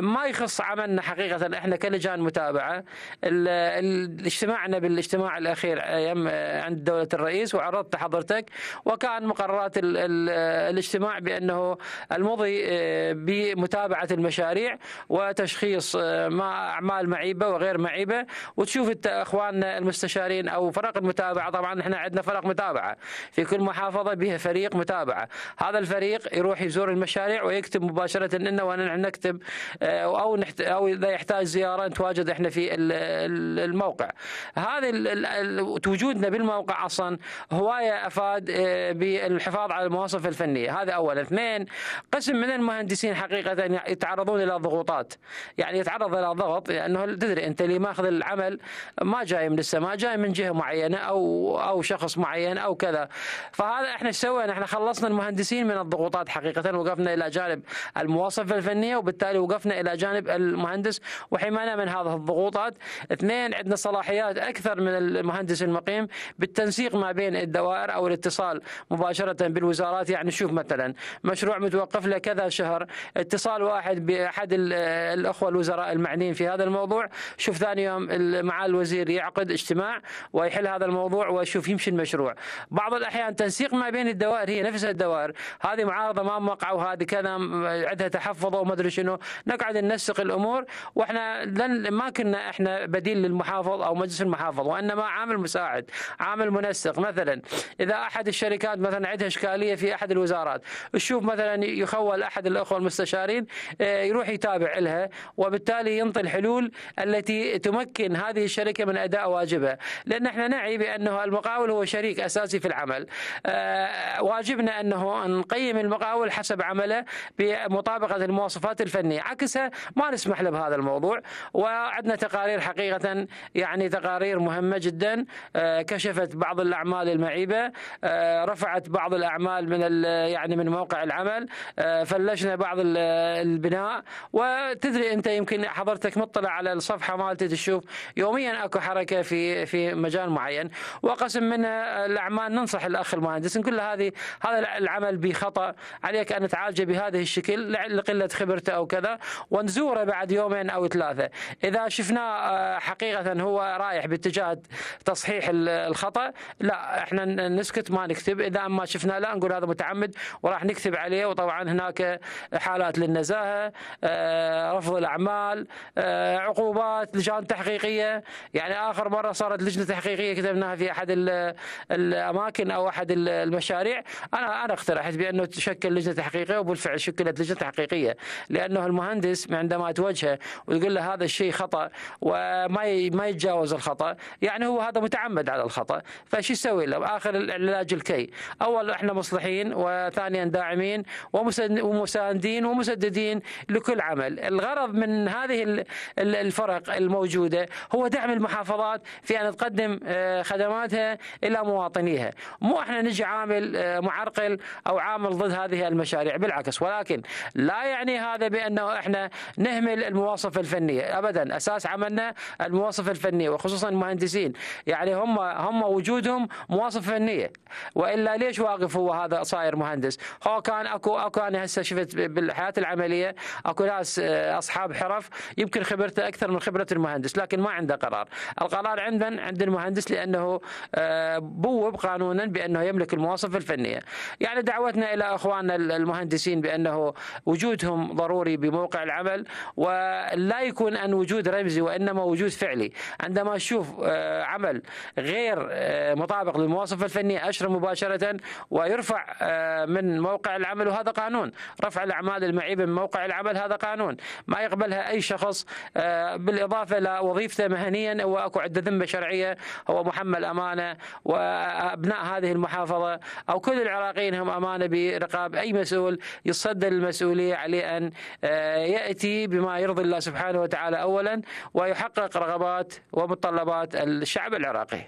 ما يخص عملنا حقيقه احنا كلجان متابعه اجتماعنا بالاجتماع الاخير آه، عند دولة الرئيس وعرضت حضرتك وكان مقررات الاجتماع بأنه المضي آه، بمتابعة المشاريع وتشخيص آه، ما أعمال معيبة وغير معيبة وتشوف إخواننا المستشارين أو فرق المتابعة طبعا احنا عندنا فرق متابعة في كل محافظة بها فريق متابعة هذا الفريق يروح يزور المشاريع ويكتب مباشرة لنا ونحن نكتب آه، أو نحت أو إذا يحتاج زيارة نتواجد احنا في الموقع هذه وجودنا بالموقع اصلا هوايه افاد آه، بالحفاظ على المواصف الفنيه هذا اولا اثنين قسم من المهندسين حقيقه يتعرضون الى ضغوطات يعني يتعرض الى ضغط لانه تدري انت اللي ماخذ العمل ما جاي من السماء جاي من جهه معينه او او شخص معين او كذا فهذا احنا ايش سوينا احنا خلصنا المهندسين من الضغوطات حقيقه وقفنا الى جانب المواصفه الفنيه وبالتالي وقفنا الى جانب المهندس وحمانا من هذه الضغوطات اثنين عندنا صلاحيات اكثر من المهندس المقيم بالتنسيق التنسيق ما بين الدوائر او الاتصال مباشره بالوزارات يعني شوف مثلا مشروع متوقف له كذا شهر اتصال واحد باحد الاخوه الوزراء المعنيين في هذا الموضوع شوف ثاني يوم معالي الوزير يعقد اجتماع ويحل هذا الموضوع ويشوف يمشي المشروع بعض الاحيان تنسيق ما بين الدوائر هي نفسها الدوائر هذه معارضه ما موقعه وهذه كذا عندها تحفظ وما ادري شنو نقعد ننسق الامور واحنا لن ما كنا احنا بديل للمحافظ او مجلس المحافظ وانما عامل مساعد عامل منسق مثلا إذا أحد الشركات مثلا عندها إشكالية في أحد الوزارات تشوف مثلا يخول أحد الأخوة المستشارين آه، يروح يتابع لها وبالتالي ينطي الحلول التي تمكن هذه الشركة من أداء واجبها لأن احنا نعي بأنه المقاول هو شريك أساسي في العمل آه، واجبنا أنه نقيم المقاول حسب عمله بمطابقة المواصفات الفنية عكسها ما نسمح له بهذا الموضوع وعندنا تقارير حقيقة يعني تقارير مهمة جدا آه، كشفت بعض بعض الاعمال المعيبه آه، رفعت بعض الاعمال من يعني من موقع العمل آه، فلشنا بعض البناء وتدري انت يمكن حضرتك مطلع على الصفحه مالتي تشوف يوميا اكو حركه في في مجال معين وقسم من الاعمال ننصح الاخ المهندس نقول له هذه هذا العمل بخطا عليك ان تعالجه بهذه الشكل لقله خبرته او كذا ونزوره بعد يومين او ثلاثه اذا شفناه آه، حقيقه هو رايح باتجاه تصحيح الخطا لا احنا نسكت ما نكتب اذا ما شفنا لا نقول هذا متعمد وراح نكتب عليه وطبعا هناك آه، حالات للنزاهه آه، رفض الاعمال آه، عقوبات لجان تحقيقيه يعني اخر مره صارت لجنه تحقيقيه كتبناها في احد الاماكن او احد المشاريع انا انا اقترحت بانه تشكل لجنه تحقيقيه وبالفعل شكلت لجنه تحقيقيه لانه المهندس عندما توجهه ويقول له هذا الشيء خطا وما ما يتجاوز الخطا يعني هو هذا متعمد على الخطا فشو يسوي له اخر العلاج الكي اول احنا مصلحين وثانيا داعمين ومساندين ومسددين لكل عمل الغرض من هذه الفرق الموجوده هو دعم المحافظات في ان تقدم آه، خدماتها الى مواطنيها مو احنا نجي عامل آه، معرقل او عامل ضد هذه المشاريع بالعكس ولكن لا يعني هذا بانه احنا نهمل المواصفه الفنيه ابدا اساس عملنا المواصفه الفنيه وخصوصا المهندسين يعني هم هم وجود وجودهم مواصف فنيه والا ليش واقف هو هذا صاير مهندس هو كان اكو اكو انا هسه شفت بالحياه العمليه اكو ناس آه، اصحاب حرف يمكن خبرته اكثر من خبره المهندس لكن ما عنده قرار القرار من عند المهندس لانه آه، بوب قانونا بانه يملك المواصف الفنيه يعني دعوتنا الى اخواننا المهندسين بانه وجودهم ضروري بموقع العمل ولا يكون ان وجود رمزي وانما وجود فعلي عندما تشوف آه، عمل غير مطابق للمواصفة الفنية أشره مباشرة ويرفع آه، من موقع العمل وهذا قانون رفع الأعمال المعيبة من موقع العمل هذا قانون ما يقبلها أي شخص آه، بالإضافة لوظيفته مهنيا وأكو عدة ذمة شرعية هو محمل أمانة وأبناء هذه المحافظة أو كل العراقيين هم أمانة برقاب أي مسؤول يتصدى المسؤولية عليه أن آه، يأتي بما يرضي الله سبحانه وتعالى أولا ويحقق رغبات ومتطلبات الشعب العراقي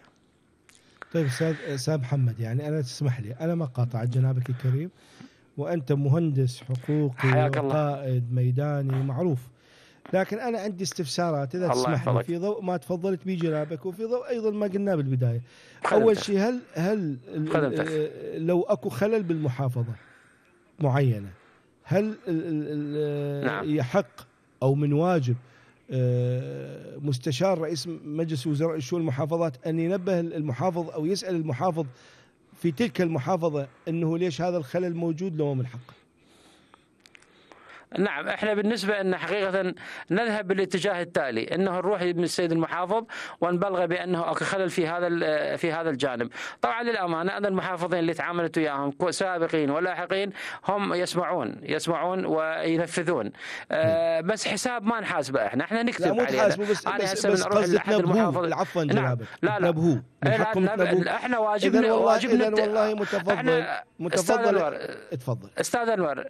طيب استاذ استاذ محمد يعني انا تسمح لي انا ما قاطعت جنابك الكريم وانت مهندس حقوقي حياك وقائد ميداني معروف لكن انا عندي استفسارات اذا تسمح لي في ضوء ما تفضلت به جنابك وفي ضوء ايضا ما قلناه بالبدايه اول شيء هل هل لو اكو خلل بالمحافظه معينه هل نعم. يحق او من واجب آه، مستشار رئيس مجلس وزراء الشؤون المحافظات ان ينبه المحافظ او يسال المحافظ في تلك المحافظه انه ليش هذا الخلل موجود لو من حقه نعم احنا بالنسبه ان حقيقه نذهب بالاتجاه التالي انه نروح من السيد المحافظ ونبلغ بانه اكو خلل في هذا في هذا الجانب. طبعا للامانه ان المحافظين اللي تعاملت وياهم سابقين ولاحقين هم يسمعون يسمعون وينفذون آه بس حساب ما نحاسبه احنا احنا نكتب عليه بس انا هسه بنروح لاحد المحافظ عفوا نعم. لا لا نبهو. إيه، نبهو. احنا واجبنا واجبنا والله متفضل احنا متفضل استاذ انور استاذ انور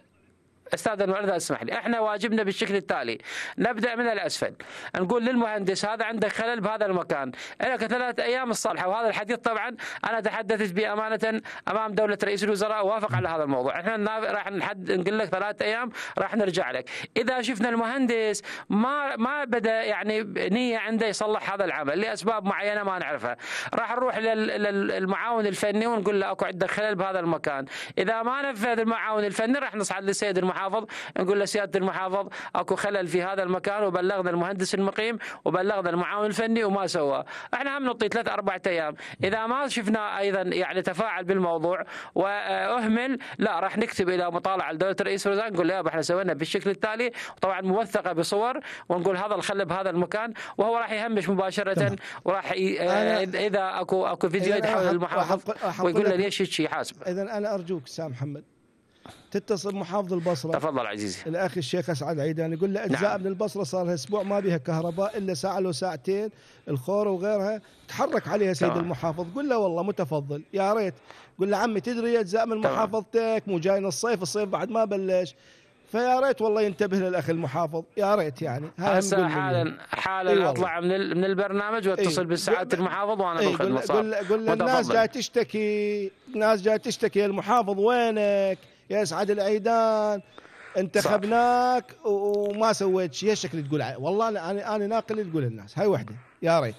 استاذ المعرض اسمح لي احنا واجبنا بالشكل التالي نبدا من الاسفل نقول للمهندس هذا عندك خلل بهذا المكان لك ثلاث ايام الصالحه وهذا الحديث طبعا انا تحدثت به امانه امام دوله رئيس الوزراء وافق على هذا الموضوع احنا راح نحد نقول لك ثلاث ايام راح نرجع لك اذا شفنا المهندس ما ما بدا يعني نيه عنده يصلح هذا العمل لاسباب معينه ما نعرفها راح نروح للمعاون الفني ونقول له اكو عندك خلل بهذا المكان اذا ما نفذ المعاون الفني راح نصعد للسيد المعاون المحافظ نقول لسياده المحافظ اكو خلل في هذا المكان وبلغنا المهندس المقيم وبلغنا المعاون الفني وما سوى احنا هم نعطي ثلاث اربع ايام اذا ما شفنا ايضا يعني تفاعل بالموضوع واهمل لا راح نكتب الى مطالعه لدوله رئيس الوزراء نقول له احنا سوينا بالشكل التالي طبعا موثقه بصور ونقول هذا الخل بهذا المكان وهو راح يهمش مباشره تمام. وراح آه، اذا اكو اكو فيديو يتحول المحافظ ويقول له ليش هيك حاسب اذا انا ارجوك سام محمد تتصل محافظ البصره تفضل عزيزي الاخ الشيخ اسعد عيدان يعني يقول له نعم. اجزاء نعم. من البصره صار لها اسبوع ما بها كهرباء الا ساعه لو ساعتين الخور وغيرها تحرك عليها سيد طبعا. المحافظ قل له والله متفضل يا ريت قل له عمي تدري اجزاء من طبعا. محافظتك مو جاينا الصيف الصيف بعد ما بلش فيا ريت والله ينتبه للاخ المحافظ يا ريت يعني هسه حالا حالا ايه اطلع من من البرنامج واتصل ايه بسعاده المحافظ وانا ايه بالخدمه قل قل الناس جاي تشتكي الناس جاي تشتكي المحافظ وينك يا اسعد العيدان انتخبناك وما سويت شيء شكل تقول عليه والله انا انا ناقل تقول الناس هاي وحده يا ريت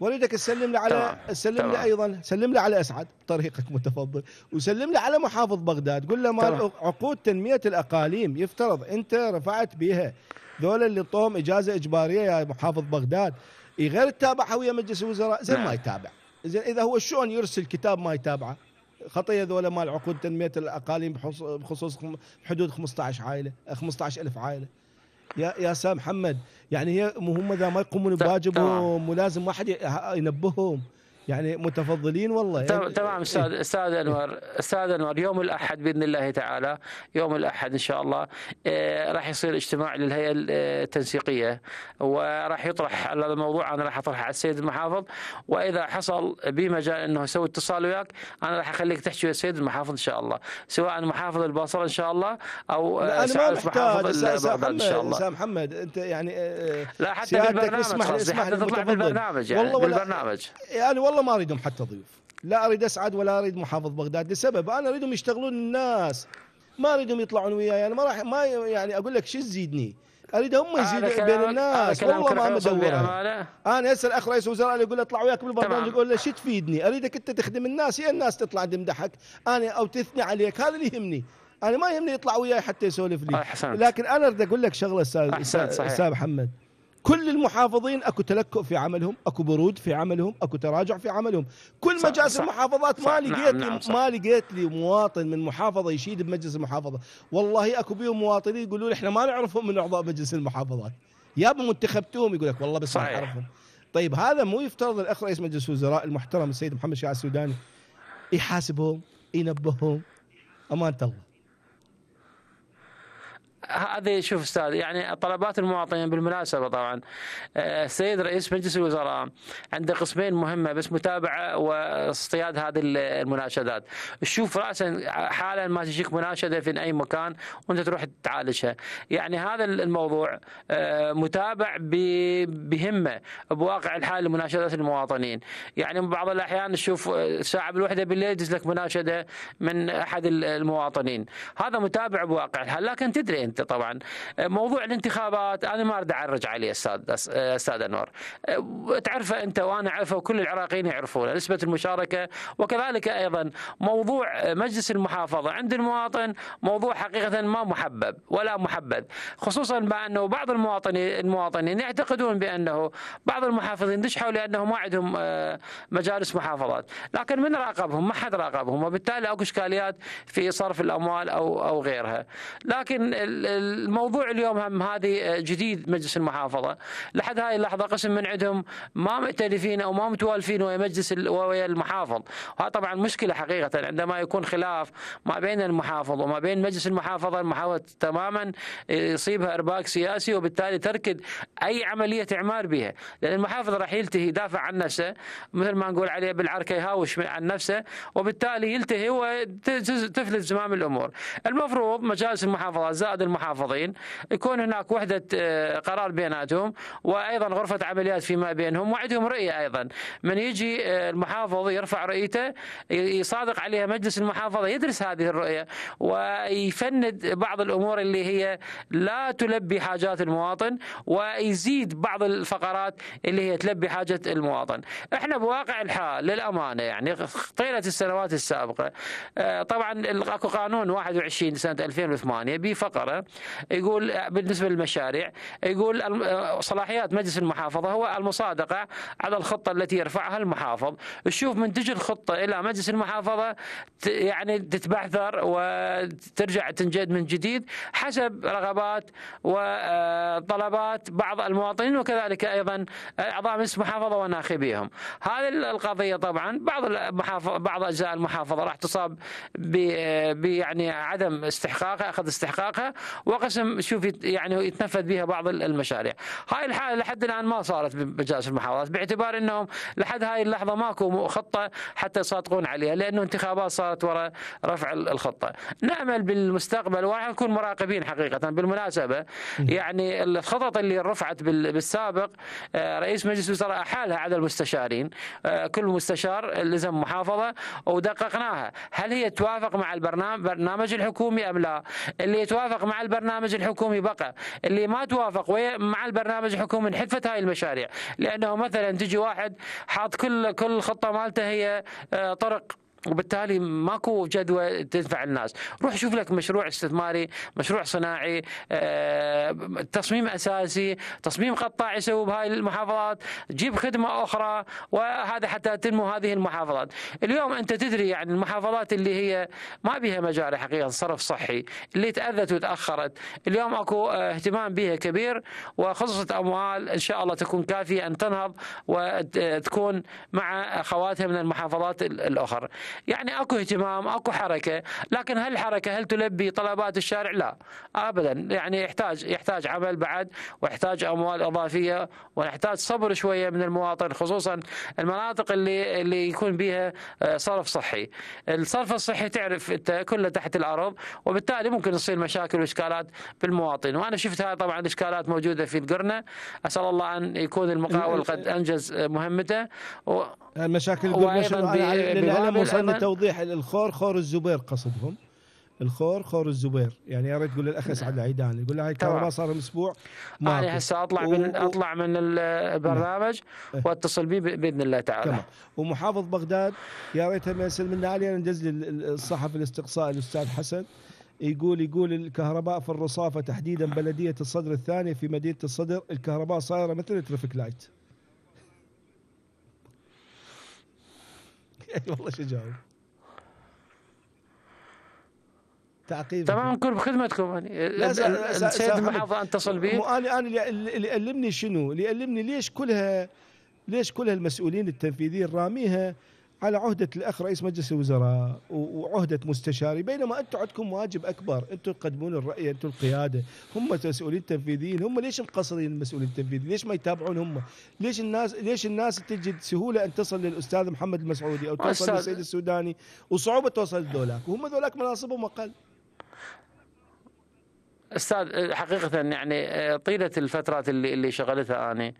وليدك تسلم لي على سلم لي ايضا سلم لي على اسعد طريقك متفضل وسلم لي على محافظ بغداد قول له مال عقود تنميه الاقاليم يفترض انت رفعت بها ذولا اللي طوم اجازه اجباريه يا محافظ بغداد غير تتابعها ويا مجلس الوزراء زين نعم. ما يتابع زين اذا هو شلون يرسل كتاب ما يتابعه خطيه ذولا مال عقود تنميه الاقاليم بخصوص حدود 15 عائله أه، الف عائله يا يا سام محمد يعني هي مهمه اذا ما يقومون طيب، بواجبهم ولازم واحد ينبههم يعني متفضلين والله يعني تمام إيه. استاذ استاذ انور استاذ انور يوم الاحد باذن الله تعالى يوم الاحد ان شاء الله آه، راح يصير اجتماع للهيئه آه، التنسيقيه وراح يطرح الموضوع انا راح اطرحه على السيد المحافظ واذا حصل بمجال انه يسوي اتصال وياك انا راح اخليك تحكي ويا السيد المحافظ ان شاء الله سواء محافظ البصره ان شاء الله او سعاده محافظ البغداد ان شاء الله محمد انت يعني آه، لا حتى بالبرنامج اسمح لي اسمح لي تطلع بالبرنامج يعني والله بالبرنامج يعني والله والله ما اريدهم حتى ضيوف لا اريد اسعد ولا اريد محافظ بغداد لسبب انا اريدهم يشتغلون الناس ما اريدهم يطلعون وياي انا ما راح ما يعني اقول لك شو تزيدني اريد هم يزيدوا بين الناس والله ما مدور انا هسه الاخ رئيس وزراء يقول اطلع وياك بالبرنامج يقول له شو تفيدني اريدك انت تخدم الناس يا الناس تطلع تمدحك انا او تثني عليك هذا اللي يهمني انا ما يهمني يطلع وياي حتى يسولف لي أحسنت. لكن انا اريد اقول لك شغله استاذ استاذ محمد كل المحافظين اكو تلكؤ في عملهم اكو برود في عملهم اكو تراجع في عملهم كل مجالس المحافظات ما نعم، لقيت نعم نعم ما لقيت لي مواطن من محافظه يشيد بمجلس المحافظه والله اكو بيهم مواطنين يقولوا احنا ما نعرفهم من اعضاء مجلس المحافظات يا منتخبتهم يقول لك والله بس ما نعرفهم طيب هذا مو يفترض الاخ رئيس مجلس الوزراء المحترم السيد محمد شاه السوداني يحاسبهم ينبههم امانه الله هذه شوف استاذ يعني طلبات المواطنين بالمناسبه طبعا آه، السيد رئيس مجلس الوزراء عنده قسمين مهمه بس متابعه واصطياد هذه المناشدات شوف راسا حالا ما تجيك مناشده في اي مكان وانت تروح تعالجها يعني هذا الموضوع آه، متابع بهمه بواقع الحال لمناشدات المواطنين يعني بعض الاحيان تشوف آه، الساعه بالوحده بالليل تجلك مناشده من احد المواطنين هذا متابع بواقع الحال لكن تدري انت انت طبعا موضوع الانتخابات انا ما اريد اعرج عليه استاذ استاذ انور تعرفه انت وانا اعرفه وكل العراقيين يعرفونه نسبه المشاركه وكذلك ايضا موضوع مجلس المحافظه عند المواطن موضوع حقيقه ما محبب ولا محبذ خصوصا مع انه بعض المواطنين المواطنين يعتقدون بانه بعض المحافظين دشحوا لانه ما عندهم آه، مجالس محافظات لكن من راقبهم ما حد راقبهم وبالتالي اكو اشكاليات في صرف الاموال او او غيرها لكن ال الموضوع اليوم هم هذه آه، جديد مجلس المحافظه لحد هاي اللحظه قسم من عندهم ما مئتلفين او ما متوالفين ويا مجلس ويا المحافظ وهذا طبعا مشكله حقيقه عندما يكون خلاف ما بين المحافظ وما بين مجلس المحافظه المحافظ تماما آه، يصيبها ارباك سياسي وبالتالي تركد اي عمليه اعمار بها لان المحافظ راح يلتهي يدافع عن نفسه مثل ما نقول عليه بالعركه يهاوش عن نفسه وبالتالي يلتهي وتفلت زمام الامور المفروض مجالس المحافظه زائد المحافظة المحافظين يكون هناك وحدة آه، قرار بيناتهم وأيضا غرفة عمليات فيما بينهم وعندهم رؤية أيضا من يجي آه، المحافظ يرفع رؤيته يصادق عليها مجلس المحافظة يدرس هذه الرؤية ويفند بعض الأمور اللي هي لا تلبي حاجات المواطن ويزيد بعض الفقرات اللي هي تلبي حاجة المواطن احنا بواقع الحال للأمانة يعني طيلة السنوات السابقة آه، طبعا اكو قانون 21 سنة 2008 بفقرة يقول بالنسبة للمشاريع يقول آه، صلاحيات مجلس المحافظة هو المصادقة على الخطة التي يرفعها المحافظ تشوف من تجي الخطة إلى مجلس المحافظة يعني تتبعثر وترجع تنجد من جديد حسب رغبات وطلبات آه، بعض المواطنين وكذلك أيضا آه، أعضاء مجلس المحافظة وناخبيهم هذه القضية طبعا بعض بعض أجزاء المحافظة راح تصاب ب يعني عدم استحقاقها أخذ استحقاقها وقسم شوف يعني يتنفذ بها بعض المشاريع هاي الحالة لحد الآن ما صارت بمجالس المحافظات باعتبار أنهم لحد هاي اللحظة ماكو خطة حتى يصادقون عليها لأنه انتخابات صارت وراء رفع الخطة نأمل بالمستقبل وراح نكون مراقبين حقيقة بالمناسبة يعني الخطط اللي رفعت بالسابق آه، رئيس مجلس الوزراء أحالها على المستشارين آه، كل مستشار لزم محافظة ودققناها هل هي توافق مع البرنامج الحكومي أم لا اللي يتوافق مع البرنامج الحكومي بقى اللي ما توافق ويا مع البرنامج الحكومي انحذفت هاي المشاريع لانه مثلا تجي واحد حاط كل كل خطه مالته هي آه، طرق وبالتالي ماكو جدوى تدفع الناس روح شوف لك مشروع استثماري مشروع صناعي آه، تصميم أساسي تصميم قطاع يسوي بهاي المحافظات جيب خدمة أخرى وهذا حتى تنمو هذه المحافظات اليوم أنت تدري يعني المحافظات اللي هي ما بها مجال حقيقة صرف صحي اللي تأذت وتأخرت اليوم أكو آه، اهتمام بها كبير وخصصة أموال إن شاء الله تكون كافية أن تنهض وتكون آه، مع أخواتها من المحافظات الأخرى يعني اكو اهتمام اكو حركه لكن هل الحركه هل تلبي طلبات الشارع لا ابدا يعني يحتاج يحتاج عمل بعد ويحتاج اموال اضافيه ونحتاج صبر شويه من المواطن خصوصا المناطق اللي اللي يكون بها آه، صرف صحي الصرف الصحي تعرف انت كله تحت الارض وبالتالي ممكن تصير مشاكل واشكالات بالمواطن وانا شفت هاي طبعا الاشكالات موجوده في القرنه اسال الله ان يكون المقاول قد انجز مهمته و... المشاكل وايضا خلينا توضيح الخور خور الزبير قصدهم الخور خور الزبير يعني يا ريت تقول للاخ اسعد نعم. العيدان يقول له هاي الكهرباء صار صار اسبوع ما انا هسه اطلع و... من اطلع من البرنامج نعم. واتصل به باذن الله تعالى كمان. ومحافظ بغداد يا ريت ما يسلم لنا علي ندز الصحفي الاستقصاء الاستاذ حسن يقول يقول الكهرباء في الرصافه تحديدا بلديه الصدر الثانيه في مدينه الصدر الكهرباء صايره مثل الترافيك لايت والله شو جاوب تعقيب تمام نكون بخدمتكم يعني السيد المحافظ ان تصل بي انا انا اللي يألمني شنو؟ اللي يألمني ليش كلها ليش كل هالمسؤولين التنفيذيين راميها على عهدة الأخ رئيس مجلس الوزراء وعهدة مستشاري بينما أنتم عندكم واجب أكبر أنتم تقدمون الرأي أنتم القيادة هم المسؤولين التنفيذيين هم ليش مقصرين المسؤولين التنفيذيين ليش ما يتابعون هم ليش الناس ليش الناس تجد سهولة أن تصل للأستاذ محمد المسعودي أو توصل للسيد السوداني وصعوبة توصل لذولاك وهم ذولاك مناصبهم أقل استاذ حقيقه يعني طيله الفترات اللي اللي شغلتها انا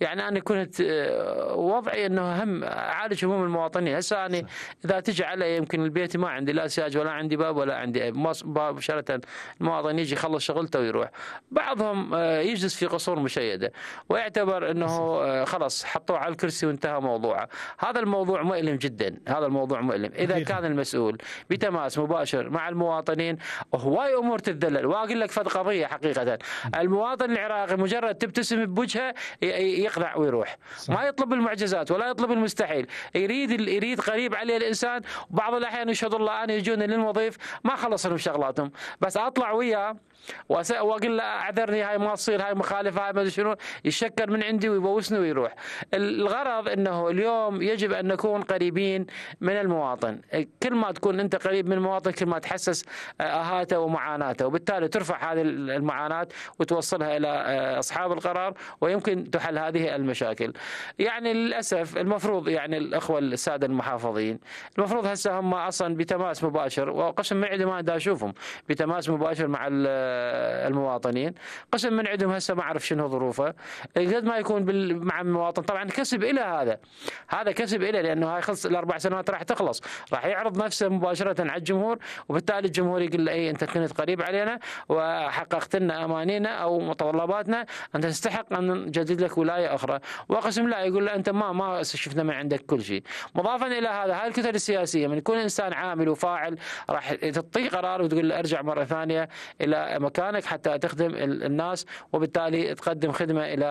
يعني انا كنت آه، وضعي انه هم اعالج هموم المواطنين هسه انا اذا تجي علي يمكن البيت ما عندي لا سياج ولا عندي باب ولا عندي مباشره المواطن يجي يخلص شغلته ويروح بعضهم آه، يجلس في قصور مشيده ويعتبر انه آه، خلاص حطوه على الكرسي وانتهى موضوعه هذا الموضوع مؤلم جدا هذا الموضوع مؤلم اذا كان المسؤول بتماس مباشر مع المواطنين هواي امور تتذلل واقول لك فد قضيه حقيقه المواطن العراقي مجرد تبتسم بوجهه يقنع ويروح صح. ما يطلب المعجزات ولا يطلب المستحيل يريد يريد قريب عليه الانسان بعض الاحيان يشهد الله ان يجوني للوظيف ما خلص لهم شغلاتهم بس اطلع وياه واقول له اعذرني هاي ما تصير هاي مخالفه هاي ما ادري شنو يشكر من عندي ويبوسني ويروح الغرض انه اليوم يجب ان نكون قريبين من المواطن كل ما تكون انت قريب من المواطن كل ما تحسس آه، اهاته ومعاناته وبالتالي ترفع هذه المعاناه وتوصلها الى آه، اصحاب القرار ويمكن تحل هذه هذه المشاكل يعني للأسف المفروض يعني الأخوة السادة المحافظين المفروض هسه هم أصلا بتماس مباشر وقسم من عندهم أنا أشوفهم بتماس مباشر مع المواطنين قسم من عندهم هسه ما أعرف شنو ظروفه قد ما يكون مع المواطن طبعا كسب إلى هذا هذا كسب إلى لأنه هاي خلص الأربع سنوات راح تخلص راح يعرض نفسه مباشرة على الجمهور وبالتالي الجمهور يقول له أي أنت كنت قريب علينا وحققت لنا أمانينا أو متطلباتنا أنت تستحق أن نجدد لك ولاية شيء اخرى واقسم لا يقول له انت ما ما شفنا من عندك كل شيء مضافا الى هذا هاي الكتل السياسيه من يكون انسان عامل وفاعل راح تعطيه قرار وتقول له ارجع مره ثانيه الى مكانك حتى تخدم الناس وبالتالي تقدم خدمه الى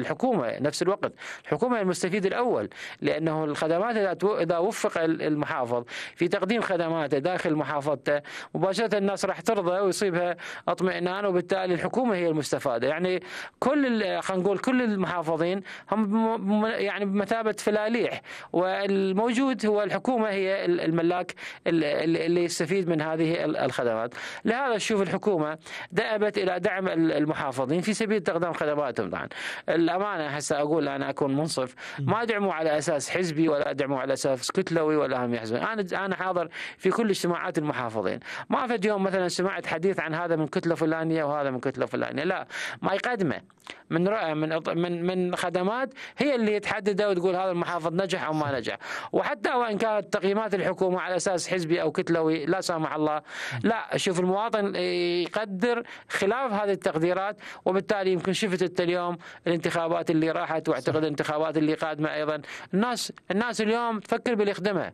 الحكومه نفس الوقت الحكومه المستفيد الاول لانه الخدمات اذا وفق المحافظ في تقديم خدماته داخل محافظته مباشره الناس راح ترضى ويصيبها اطمئنان وبالتالي الحكومه هي المستفاده يعني كل خلينا نقول كل المحافظين هم يعني بمثابة فلاليح والموجود هو الحكومة هي الملاك اللي يستفيد من هذه الخدمات لهذا شوف الحكومة دأبت إلى دعم المحافظين في سبيل تقديم خدماتهم طبعا الأمانة هسه أقول أنا أكون منصف ما دعموا على أساس حزبي ولا دعموا على أساس كتلوي ولا هم يحزن أنا أنا حاضر في كل اجتماعات المحافظين ما فد يوم مثلا سمعت حديث عن هذا من كتلة فلانية وهذا من كتلة فلانية لا ما يقدمه من رأى من من من خدمات هي اللي تحددها وتقول هذا المحافظ نجح او ما نجح، وحتى وان كانت تقييمات الحكومه على اساس حزبي او كتلوي لا سامح الله، لا شوف المواطن يقدر خلاف هذه التقديرات وبالتالي يمكن شفت انت اليوم الانتخابات اللي راحت واعتقد الانتخابات اللي قادمه ايضا، الناس الناس اليوم تفكر باللي يخدمها.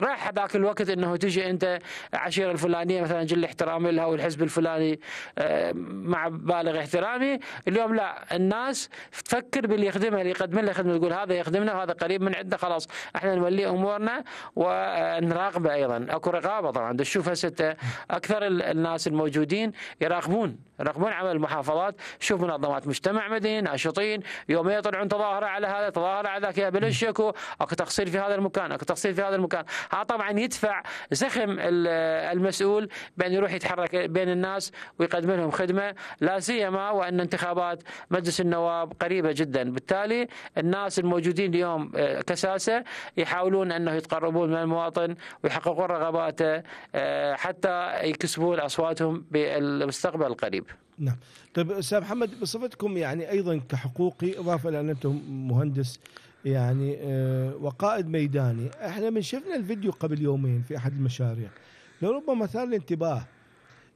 راح ذاك الوقت انه تجي انت عشيره الفلانيه مثلا جل احترامي لها والحزب الفلاني آه، مع بالغ احترامي، اليوم لا الناس تفكر باللي يخدمها اللي يقدم لها خدمه تقول هذا يخدمنا وهذا قريب من عندنا خلاص احنا نولي امورنا ونراقبه ايضا اكو رقابه طبعا تشوف هسه اكثر الناس الموجودين يراقبون يراقبون عمل المحافظات شوف منظمات مجتمع مدني ناشطين يوم يطلعون تظاهره على هذا تظاهره على ذاك بلش شكو اكو تقصير في هذا المكان اكو تقصير في هذا المكان هذا طبعا يدفع زخم المسؤول بان يروح يتحرك بين الناس ويقدم لهم خدمه لا سيما وان انتخابات مجلس النواب قريبه جدا بالتالي الناس الموجودين اليوم آه، كساسه يحاولون انه يتقربون من المواطن ويحققون رغباته آه، حتى يكسبون اصواتهم بالمستقبل القريب نعم طيب استاذ محمد بصفتكم يعني ايضا كحقوقي اضافه الى انتم مهندس يعني آه، وقائد ميداني احنا من شفنا الفيديو قبل يومين في احد المشاريع لربما ثار الانتباه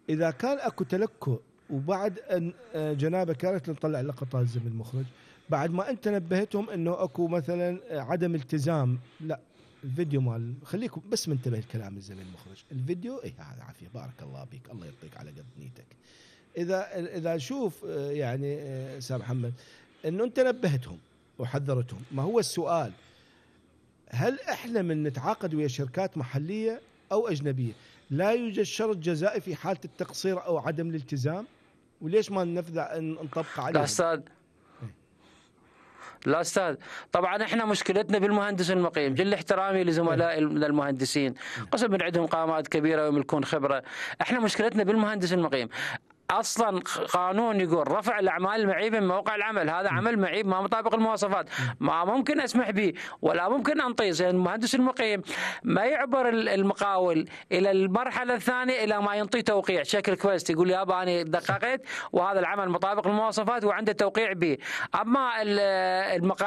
اذا كان اكو تلكؤ وبعد ان آه، جنابه كانت نطلع لقطات الزم المخرج بعد ما انت نبهتهم انه اكو مثلا آه، عدم التزام لا الفيديو مال خليكم بس منتبه الكلام الزميل المخرج الفيديو اي هذا عافيه بارك الله بك الله يعطيك على قد نيتك اذا اذا شوف آه، يعني آه، استاذ محمد انه انت نبهتهم وحذرتهم ما هو السؤال هل احنا من نتعاقد ويا شركات محليه او اجنبيه لا يوجد شرط جزائي في حاله التقصير او عدم الالتزام وليش ما ننفذ نطبق عليه لا استاذ لا استاذ طبعا احنا مشكلتنا بالمهندس المقيم جل احترامي لزملائي نعم. المهندسين نعم. قسم من عندهم قامات كبيره ويملكون خبره احنا مشكلتنا بالمهندس المقيم اصلا قانون يقول رفع الاعمال المعيبه من موقع العمل، هذا عمل معيب ما مطابق المواصفات، ما ممكن اسمح به ولا ممكن انطيس يعني المهندس المقيم ما يعبر المقاول الى المرحله الثانيه الى ما ينطي توقيع شكل كويست يقول يا باني دققت وهذا العمل مطابق المواصفات وعنده توقيع به، اما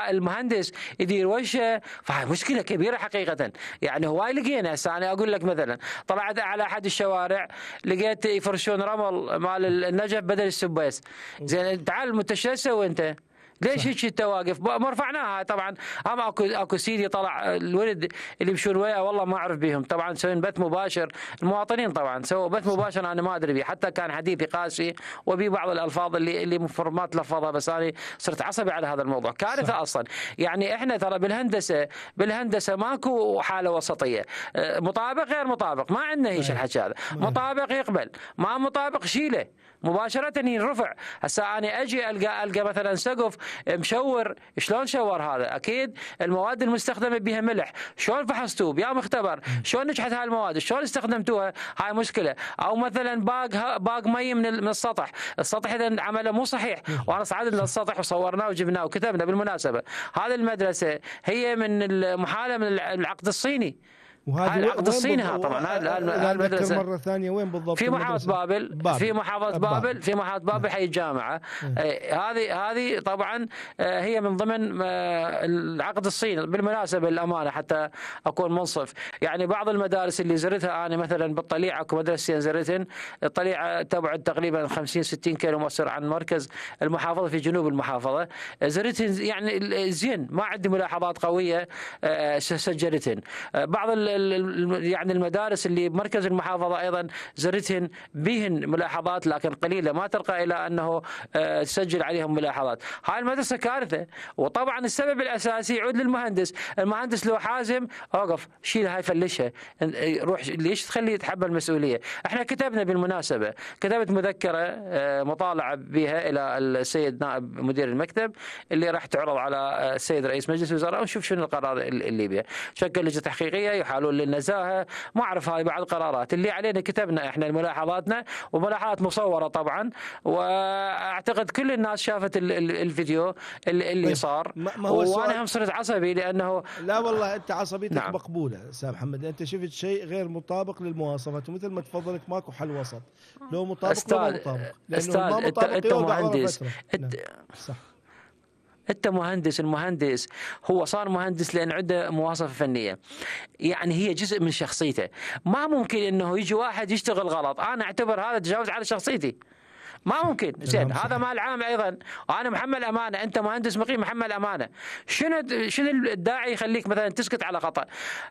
المهندس يدير وجهه فهي مشكله كبيره حقيقه، يعني هواي لقينا هسه انا اقول لك مثلا طلعت على احد الشوارع لقيت يفرشون رمل مال النجف بدل السبيس زين تعال انت وانت ليش هيك التواقف؟ ما رفعناها طبعا اما اكو اكو سيدي طلع الولد اللي يمشون وياه والله ما اعرف بهم طبعا سوين بث مباشر المواطنين طبعا سووا بث مباشر انا ما ادري به حتى كان حديثي قاسي وبي بعض الالفاظ اللي اللي ما تلفظها بس انا صرت عصبي على هذا الموضوع كارثه صح. اصلا يعني احنا ترى بالهندسه بالهندسه ماكو حاله وسطيه أه، مطابق غير مطابق ما عندنا هيش الحكي هذا مطابق يقبل ما مطابق شيله مباشرة ينرفع هسا أنا أجي ألقى ألقى مثلا سقف مشور شلون شور هذا اكيد المواد المستخدمه بها ملح شلون فحصتوه يا مختبر شلون نجحت هاي المواد شلون استخدمتوها هاي مشكله او مثلا باق باق مي من, من السطح السطح اذا عمله مو صحيح وانا صعدنا للسطح وصورناه وجبناه وكتبنا بالمناسبه هذه المدرسه هي من محاله من العقد الصيني وهذه عقد الصينها طبعا الان مره ثانيه وين بالضبط في محافظه بابل, بابل في محافظه بابل في محافظه بابل نعم. حي الجامعه نعم. آه، هذه هذه طبعا آه، هي من ضمن آه، العقد الصيني بالمناسبه للامانه حتى اكون منصف يعني بعض المدارس اللي زرتها انا مثلا بالطليعه اكو مدرسه زرتهن الطليعه تبعد تقريبا 50 60 كيلو مصر عن مركز المحافظه في جنوب المحافظه زرتن يعني زين ما عندي ملاحظات قويه سجلتن بعض يعني المدارس اللي بمركز المحافظة أيضا زرتهن بهن ملاحظات لكن قليلة ما ترقى إلى أنه آه، تسجل عليهم ملاحظات هاي المدرسة كارثة وطبعا السبب الأساسي يعود للمهندس المهندس لو حازم أوقف شيل هاي فلشها روح ليش تخليه يتحمل المسؤولية احنا كتبنا بالمناسبة كتبت مذكرة آه، مطالعة بها إلى السيد نائب مدير المكتب اللي راح تعرض على آه، السيد رئيس مجلس الوزراء ونشوف شنو القرار اللي بيه شكل لجنة تحقيقية يحالون يقولون للنزاهه ما اعرف هاي بعض القرارات اللي علينا كتبنا احنا ملاحظاتنا وملاحظات مصوره طبعا واعتقد كل الناس شافت الفيديو اللي طيب، صار ما هو وانا هم صرت عصبي لانه لا والله انت عصبيتك نعم. مقبوله استاذ محمد انت شفت شيء غير مطابق للمواصفات ومثل ما تفضلت ماكو حل وسط لو مطابق استاذ لو مطابق استاذ استاذ انت, مهندس نعم. صح انت مهندس المهندس هو صار مهندس لان عنده مواصفه فنيه يعني هي جزء من شخصيته ما ممكن انه يجي واحد يشتغل غلط انا اعتبر هذا تجاوز على شخصيتي ما ممكن نعم، زين هذا مال العام ايضا وانا محمل امانه انت مهندس مقيم محمل امانه شنو شنو الداعي يخليك مثلا تسكت على خطا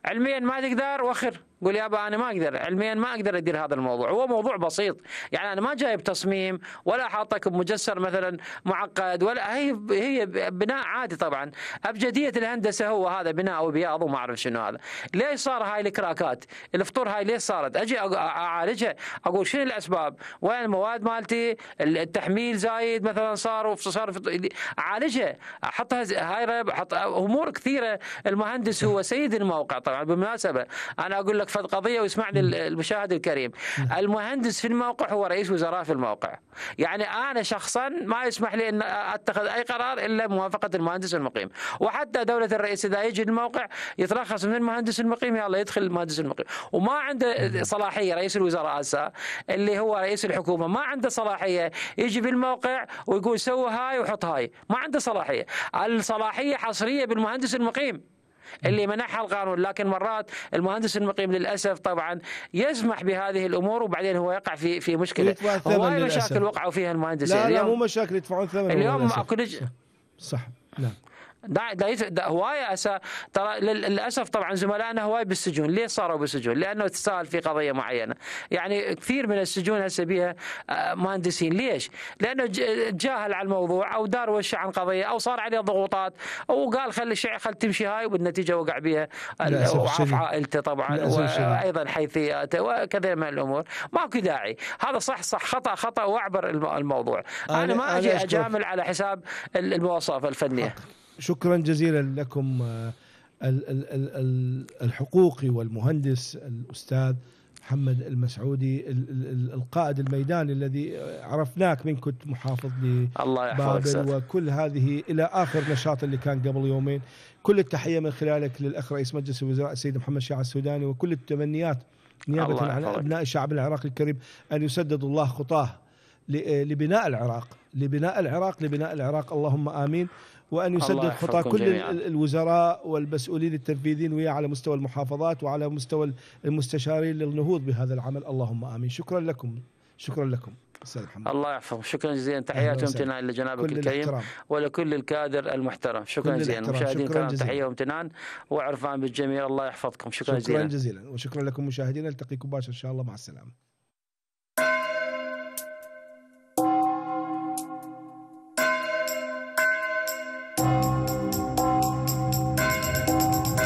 علميا ما تقدر وخر قول يابا انا ما اقدر علميا ما اقدر ادير هذا الموضوع هو موضوع بسيط يعني انا ما جايب تصميم ولا حاطك بمجسر مثلا معقد ولا هي هي بناء عادي طبعا ابجديه الهندسه هو هذا بناء وبياض وما اعرف شنو هذا ليش صار هاي الكراكات الفطور هاي ليش صارت اجي اعالجها اقول شنو الاسباب وين المواد مالتي التحميل زايد مثلا صار صار اعالجها احطها هاي احط امور كثيره المهندس هو سيد الموقع طبعا بالمناسبه انا اقول لك تفض قضيه ويسمعني المشاهد الكريم المهندس في الموقع هو رئيس وزراء في الموقع يعني انا شخصا ما يسمح لي ان اتخذ اي قرار الا موافقه المهندس المقيم وحتى دوله الرئيس اذا يجي الموقع يترخص من المهندس المقيم يلا يدخل المهندس المقيم وما عنده صلاحيه رئيس الوزراء اللي هو رئيس الحكومه ما عنده صلاحيه يجي في الموقع ويقول سوي هاي وحط هاي ما عنده صلاحيه الصلاحيه حصريه بالمهندس المقيم اللي منحها القانون لكن مرات المهندس المقيم للاسف طبعا يسمح بهذه الامور وبعدين هو يقع في في مشكله هو مشاكل وقعوا فيها المهندسين لا لا مو مشاكل يدفعون ثمن اليوم اكو صح نعم دع دع هواية أسا ترى للأسف طبعا زملائنا هواية بالسجون ليه صاروا بالسجون لأنه تساهل في قضية معينة يعني كثير من السجون هسه بيها آه، مهندسين ليش لأنه جاهل على الموضوع أو دار وش عن قضية أو صار عليه ضغوطات أو قال خلي الشيء خل تمشي هاي وبالنتيجة وقع بها وعاف عائلته طبعا وأيضا حيثياته وكذا من الأمور ماكو داعي هذا صح صح خطأ خطأ وأعبر الموضوع أنا, أنا ما أجي أجامل على حساب المواصفات الفنية حق. شكرا جزيلا لكم آه، الحقوقي والمهندس الاستاذ محمد المسعودي القائد الميداني الذي عرفناك من كنت محافظ لبابل وكل هذه الى اخر نشاط اللي كان قبل يومين كل التحيه من خلالك للاخ رئيس مجلس الوزراء السيد محمد شاع السوداني وكل التمنيات نيابه عن ابناء الشعب العراقي الكريم ان يسدد الله خطاه لبناء العراق لبناء العراق لبناء العراق اللهم امين وأن يسدد خطى كل جميعا. الوزراء والمسؤولين التنفيذيين وياه على مستوى المحافظات وعلى مستوى المستشارين للنهوض بهذا العمل اللهم آمين شكرا لكم شكرا لكم محمد. الله يحفظ شكرا جزيلا تحياتي وامتنان لجنابك الكريم الاحترام. ولكل الكادر المحترم شكرا جزيلا مشاهدينا الكرام تحيه وامتنان وعرفان بالجميع الله يحفظكم شكرا, شكرا جزيلا شكرا جزيلا وشكرا لكم مشاهدينا نلتقيكم مباشره ان شاء الله مع السلامه